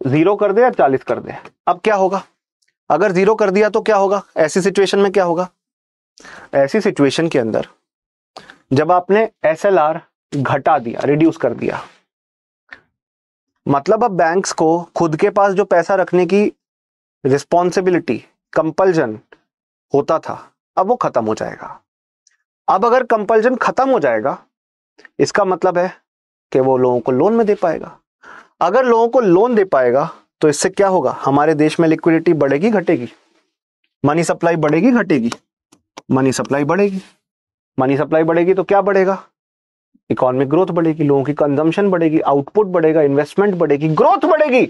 जीरो कर दे या चालीस कर दे अब क्या होगा अगर जीरो कर दिया तो क्या होगा ऐसी सिचुएशन में क्या होगा ऐसी सिचुएशन के अंदर जब आपने एस घटा दिया रिड्यूस कर दिया मतलब अब बैंक्स को खुद के पास जो पैसा रखने की रिस्पॉन्सिबिलिटी कंपल्जन होता था अब वो खत्म हो जाएगा अब अगर कंपल्जन खत्म हो जाएगा इसका मतलब है कि वो लोगों को लोन में दे पाएगा अगर लोगों को लोन दे पाएगा तो इससे क्या होगा हमारे देश में लिक्विडिटी बढ़ेगी घटेगी मनी सप्लाई बढ़ेगी घटेगी मनी सप्लाई बढ़ेगी मनी सप्लाई बढ़ेगी तो क्या बढ़ेगा इकोनॉमिक ग्रोथ बढ़ेगी लोगों की कंजम्पशन बढ़ेगी आउटपुट बढ़ेगा इन्वेस्टमेंट बढ़ेगी ग्रोथ बढ़ेगी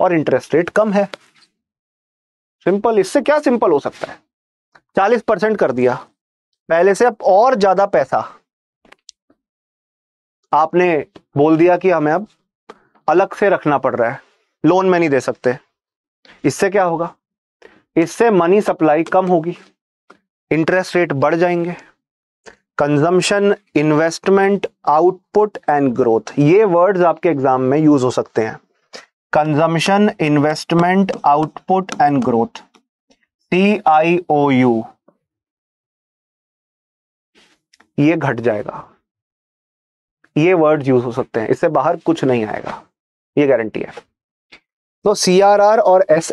और इंटरेस्ट रेट कम है सिंपल इससे क्या सिंपल हो सकता है चालीस परसेंट कर दिया पहले से अब और ज्यादा पैसा आपने बोल दिया कि हमें अब अलग से रखना पड़ रहा है लोन में नहीं दे सकते इससे क्या होगा इससे मनी सप्लाई कम होगी इंटरेस्ट रेट बढ़ जाएंगे consumption investment output and growth ये वर्ड्स आपके एग्जाम में यूज हो सकते हैं consumption investment output and growth T I O U ये घट जाएगा ये वर्ड यूज हो सकते हैं इससे बाहर कुछ नहीं आएगा ये गारंटी है तो सी और एस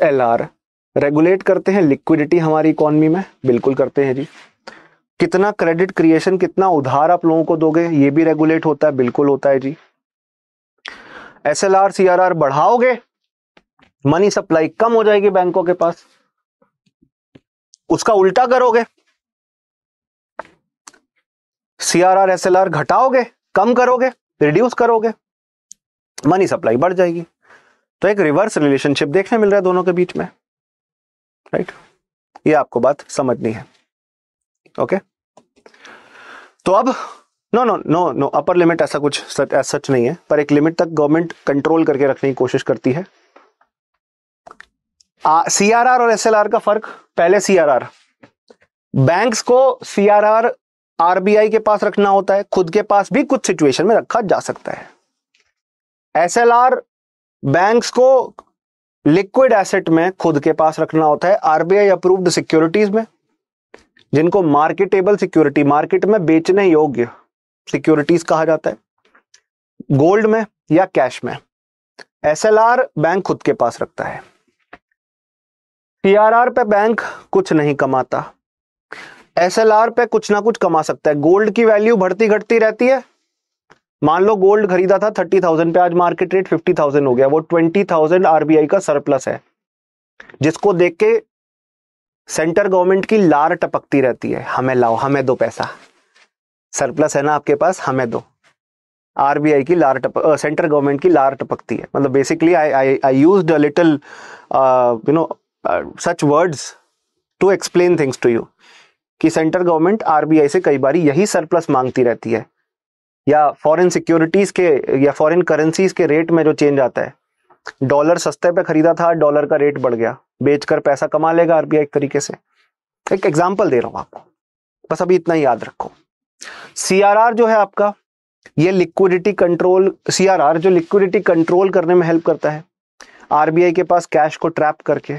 रेगुलेट करते हैं लिक्विडिटी हमारी इकोनॉमी में बिल्कुल करते हैं जी कितना क्रेडिट क्रिएशन कितना उधार आप लोगों को दोगे ये भी रेगुलेट होता है बिल्कुल होता है जी S L R C R R बढ़ाओगे मनी सप्लाई कम हो जाएगी बैंकों के पास उसका उल्टा करोगे C R R S L R घटाओगे कम करोगे रिड्यूस करोगे मनी सप्लाई बढ़ जाएगी तो एक रिवर्स रिलेशनशिप देखने मिल रहा है दोनों के बीच में राइट ये आपको बात समझनी है ओके तो अब no no no no upper limit ऐसा कुछ सच ऐसा सच नहीं है पर एक लिमिट तक गवर्नमेंट कंट्रोल करके रखने की कोशिश करती है सीआरआर और एसएलआर का फर्क पहले सीआरआर बैंक्स को सीआरआर आरबीआई के पास रखना होता है खुद के पास भी कुछ सिचुएशन में रखा जा सकता है एस एल आर बैंक को लिक्विड एसेट में खुद के पास रखना होता है आरबीआई अप्रूव्ड सिक्योरिटीज में जिनको मार्केटेबल सिक्योरिटी मार्केट में बेचने योग्य सिक्योरिटीज कहा जाता है गोल्ड में या कैश में एसएलआर बैंक खुद के पास रखता है आर पे बैंक कुछ नहीं कमाता एसएलआर पे कुछ ना कुछ कमा सकता है गोल्ड की वैल्यू बढ़ती घटती रहती है मान लो गोल्ड खरीदा था थर्टी थाउजेंड पे आज मार्केट रेट फिफ्टी थाउजेंड हो गया वो ट्वेंटी थाउजेंड आरबीआई का सरप्लस है जिसको देख के सेंटर गवर्नमेंट की लार टपकती रहती है हमें लाओ हमें दो पैसा सरप्लस है ना आपके पास हमें दो आरबीआई की लार टपक सेंट्रल गवर्नमेंट की लार टपकती है मतलब basically I I I use a little you know such words to explain things to you कि सेंट्रल गवर्नमेंट आरबीआई से कई बार यही सरप्लस मांगती रहती है या फॉरेन सिक्योरिटीज के या फॉरेन करेंसीज के रेट में जो चेंज आता है डॉलर सस्ते पे खरीदा था डॉलर का रेट बढ़ गया बेचकर पैसा कमा लेगा आरबीआई एक तरीके से एक एग्जाम्पल दे रहा हूं आपको बस अभी इतना ही याद रखो सीआरआर जो है आपका ये लिक्विडिटी कंट्रोल सीआरआर जो लिक्विडिटी कंट्रोल करने में हेल्प करता है आरबीआई के पास कैश को ट्रैप करके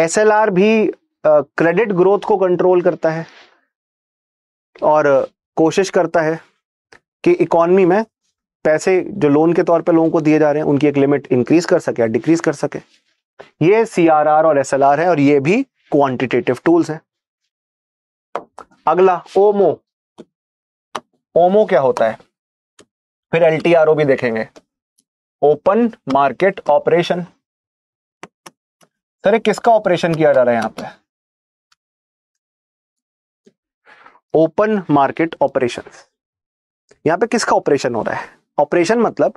एस भी क्रेडिट ग्रोथ को कंट्रोल करता है और कोशिश करता है कि इकोनॉमी में पैसे जो लोन के तौर पर लोगों को दिए जा रहे हैं उनकी एक लिमिट इंक्रीज कर सके या डिक्रीज कर सके ये सी और एस है और ये भी क्वांटिटेटिव टूल्स है अगला ओमो ओमो क्या होता है फिर एल भी देखेंगे ओपन मार्केट ऑपरेशन सर किसका ऑपरेशन किया जा रहा है यहां पे ओपन मार्केट ऑपरेशंस यहाँ पे किसका ऑपरेशन हो रहा है ऑपरेशन मतलब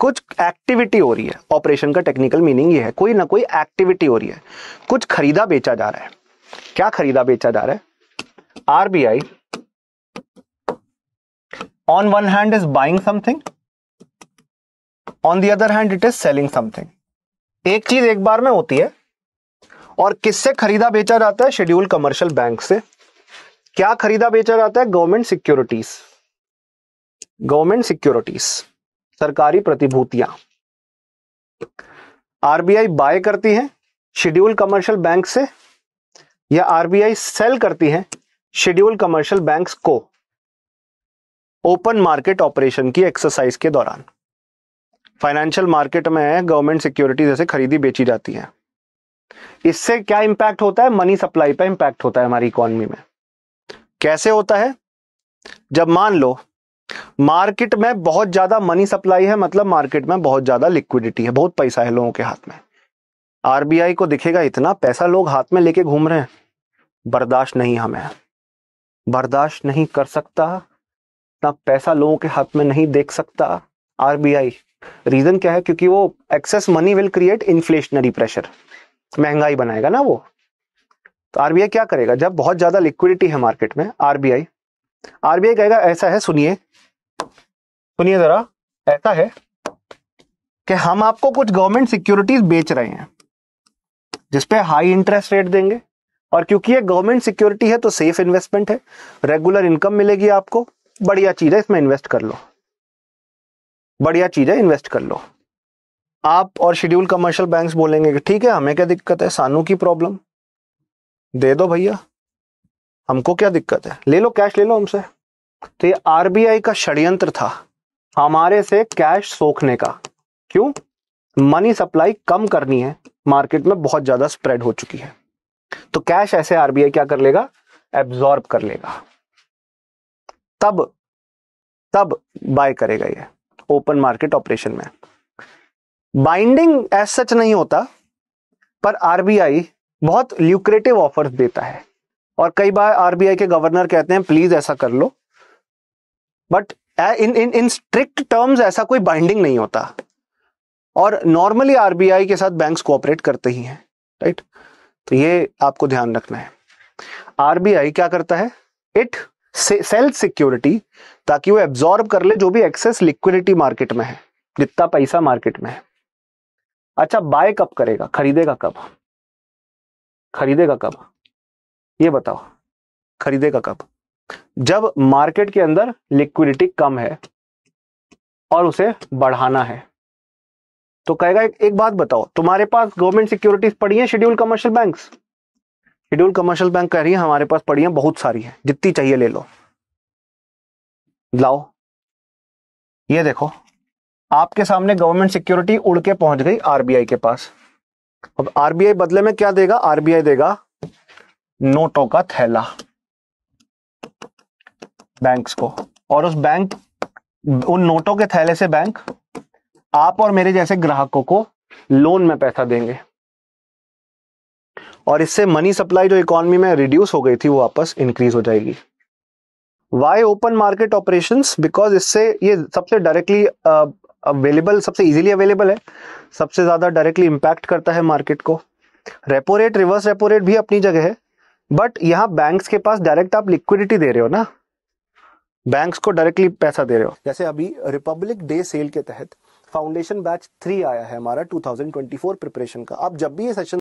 कुछ एक्टिविटी हो रही है ऑपरेशन का टेक्निकल मीनिंग ये है कोई ना कोई एक्टिविटी हो रही है कुछ खरीदा बेचा जा रहा है क्या खरीदा बेचा जा रहा है RBI on one hand is buying something on the other hand it is selling something एक चीज एक बार में होती है और किससे खरीदा बेचा जाता है शेड्यूल कमर्शियल बैंक से क्या खरीदा बेचा जाता है गवर्नमेंट सिक्योरिटीज़ गवर्नमेंट सिक्योरिटीज सरकारी प्रतिभूतियां आरबीआई बाय करती है शेड्यूल कमर्शियल बैंक से या आरबीआई सेल करती है शेड्यूल कमर्शियल बैंक्स को ओपन मार्केट ऑपरेशन की एक्सरसाइज के दौरान फाइनेंशियल मार्केट में गवर्नमेंट सिक्योरिटी जैसे खरीदी बेची जाती है इससे क्या इंपैक्ट होता है मनी सप्लाई पर इंपैक्ट होता है हमारी इकोनॉमी में कैसे होता है जब मान लो मार्केट में बहुत ज्यादा मनी सप्लाई है मतलब मार्केट में बहुत ज्यादा लिक्विडिटी है बहुत पैसा है लोगों के हाथ में आरबीआई को दिखेगा इतना पैसा लोग हाथ में लेके घूम रहे हैं बर्दाश्त नहीं हमें बर्दाश्त नहीं कर सकता इतना पैसा लोगों के हाथ में नहीं देख सकता आरबीआई रीजन क्या है क्योंकि वो excess money will create inflationary pressure महंगाई बनाएगा ना वो तो आरबीआई क्या करेगा जब बहुत ज्यादा लिक्विडिटी है मार्केट में आरबीआई आरबीआई कहेगा ऐसा है सुनिए सुनिए जरा ऐसा है कि हम आपको कुछ गवर्नमेंट सिक्योरिटीज बेच रहे हैं जिसपे हाई इंटरेस्ट रेट देंगे और क्योंकि ये गवर्नमेंट सिक्योरिटी है तो सेफ इन्वेस्टमेंट है रेगुलर इनकम मिलेगी आपको बढ़िया चीज है इसमें इन्वेस्ट कर लो बढ़िया चीज है इन्वेस्ट कर लो आप और शेड्यूल कमर्शियल बैंक्स बोलेंगे कि ठीक है हमें क्या दिक्कत है सानू की प्रॉब्लम दे दो भैया हमको क्या दिक्कत है ले लो कैश ले लो हमसे तो ये आरबीआई का षड्यंत्र था हमारे से कैश सोखने का क्यों मनी सप्लाई कम करनी है मार्केट में बहुत ज्यादा स्प्रेड हो चुकी है तो कैश ऐसे आरबीआई क्या कर लेगा एब्जॉर्ब कर लेगा तब तब बाय करेगा ये ओपन मार्केट ऑपरेशन में बाइंडिंग एज सच नहीं होता पर आरबीआई बहुत ल्यूक्रेटिव ऑफर्स देता है और कई बार आरबीआई के गवर्नर कहते हैं प्लीज ऐसा कर लो but in in in strict terms ऐसा कोई बाइंडिंग नहीं होता और नॉर्मली आरबीआई के साथ बैंक्स कोऑपरेट करते ही हैं राइट तो ये आपको ध्यान रखना है आरबीआई क्या करता है इट सेल्फ सिक्योरिटी ताकि वो एब्जॉर्ब कर ले जो भी एक्सेस लिक्विडिटी मार्केट में है जितना पैसा मार्केट में है अच्छा बाय कब करेगा खरीदेगा कब खरीदेगा कब ये बताओ खरीदेगा कब जब मार्केट के अंदर लिक्विडिटी कम है और उसे बढ़ाना है तो कहेगा एक, एक बात बताओ तुम्हारे पास गवर्नमेंट सिक्योरिटीज पड़ी है schedule commercial bank schedule commercial bank कह रही है हमारे पास पड़ी है बहुत सारी है जितनी चाहिए ले लो लाओ ये देखो आपके सामने गवर्नमेंट सिक्योरिटी उड़ के पहुंच गई आरबीआई के पास अब आरबीआई बदले में क्या देगा आरबीआई देगा नोटों का थैला बैंक्स को और उस बैंक उन नोटों के थैले से बैंक आप और मेरे जैसे ग्राहकों को लोन में पैसा देंगे और इससे मनी सप्लाई जो इकोनॉमी में रिड्यूस हो गई थी वो वापस इंक्रीज हो जाएगी why open market operation because इससे ये सबसे डायरेक्टली अवेलेबल सबसे इजीली अवेलेबल है सबसे ज़्यादा डायरेक्टली इंपैक्ट करता है मार्केट को repo rate reverse repo rate भी अपनी जगह है बट यहां बैंक्स के पास डायरेक्ट आप लिक्विडिटी दे रहे हो ना बैंक्स को डायरेक्टली पैसा दे रहे हो जैसे अभी रिपब्लिक डे सेल के तहत फाउंडेशन बैच थ्री आया है हमारा 2024 प्रिपरेशन का अब जब भी ये सेशन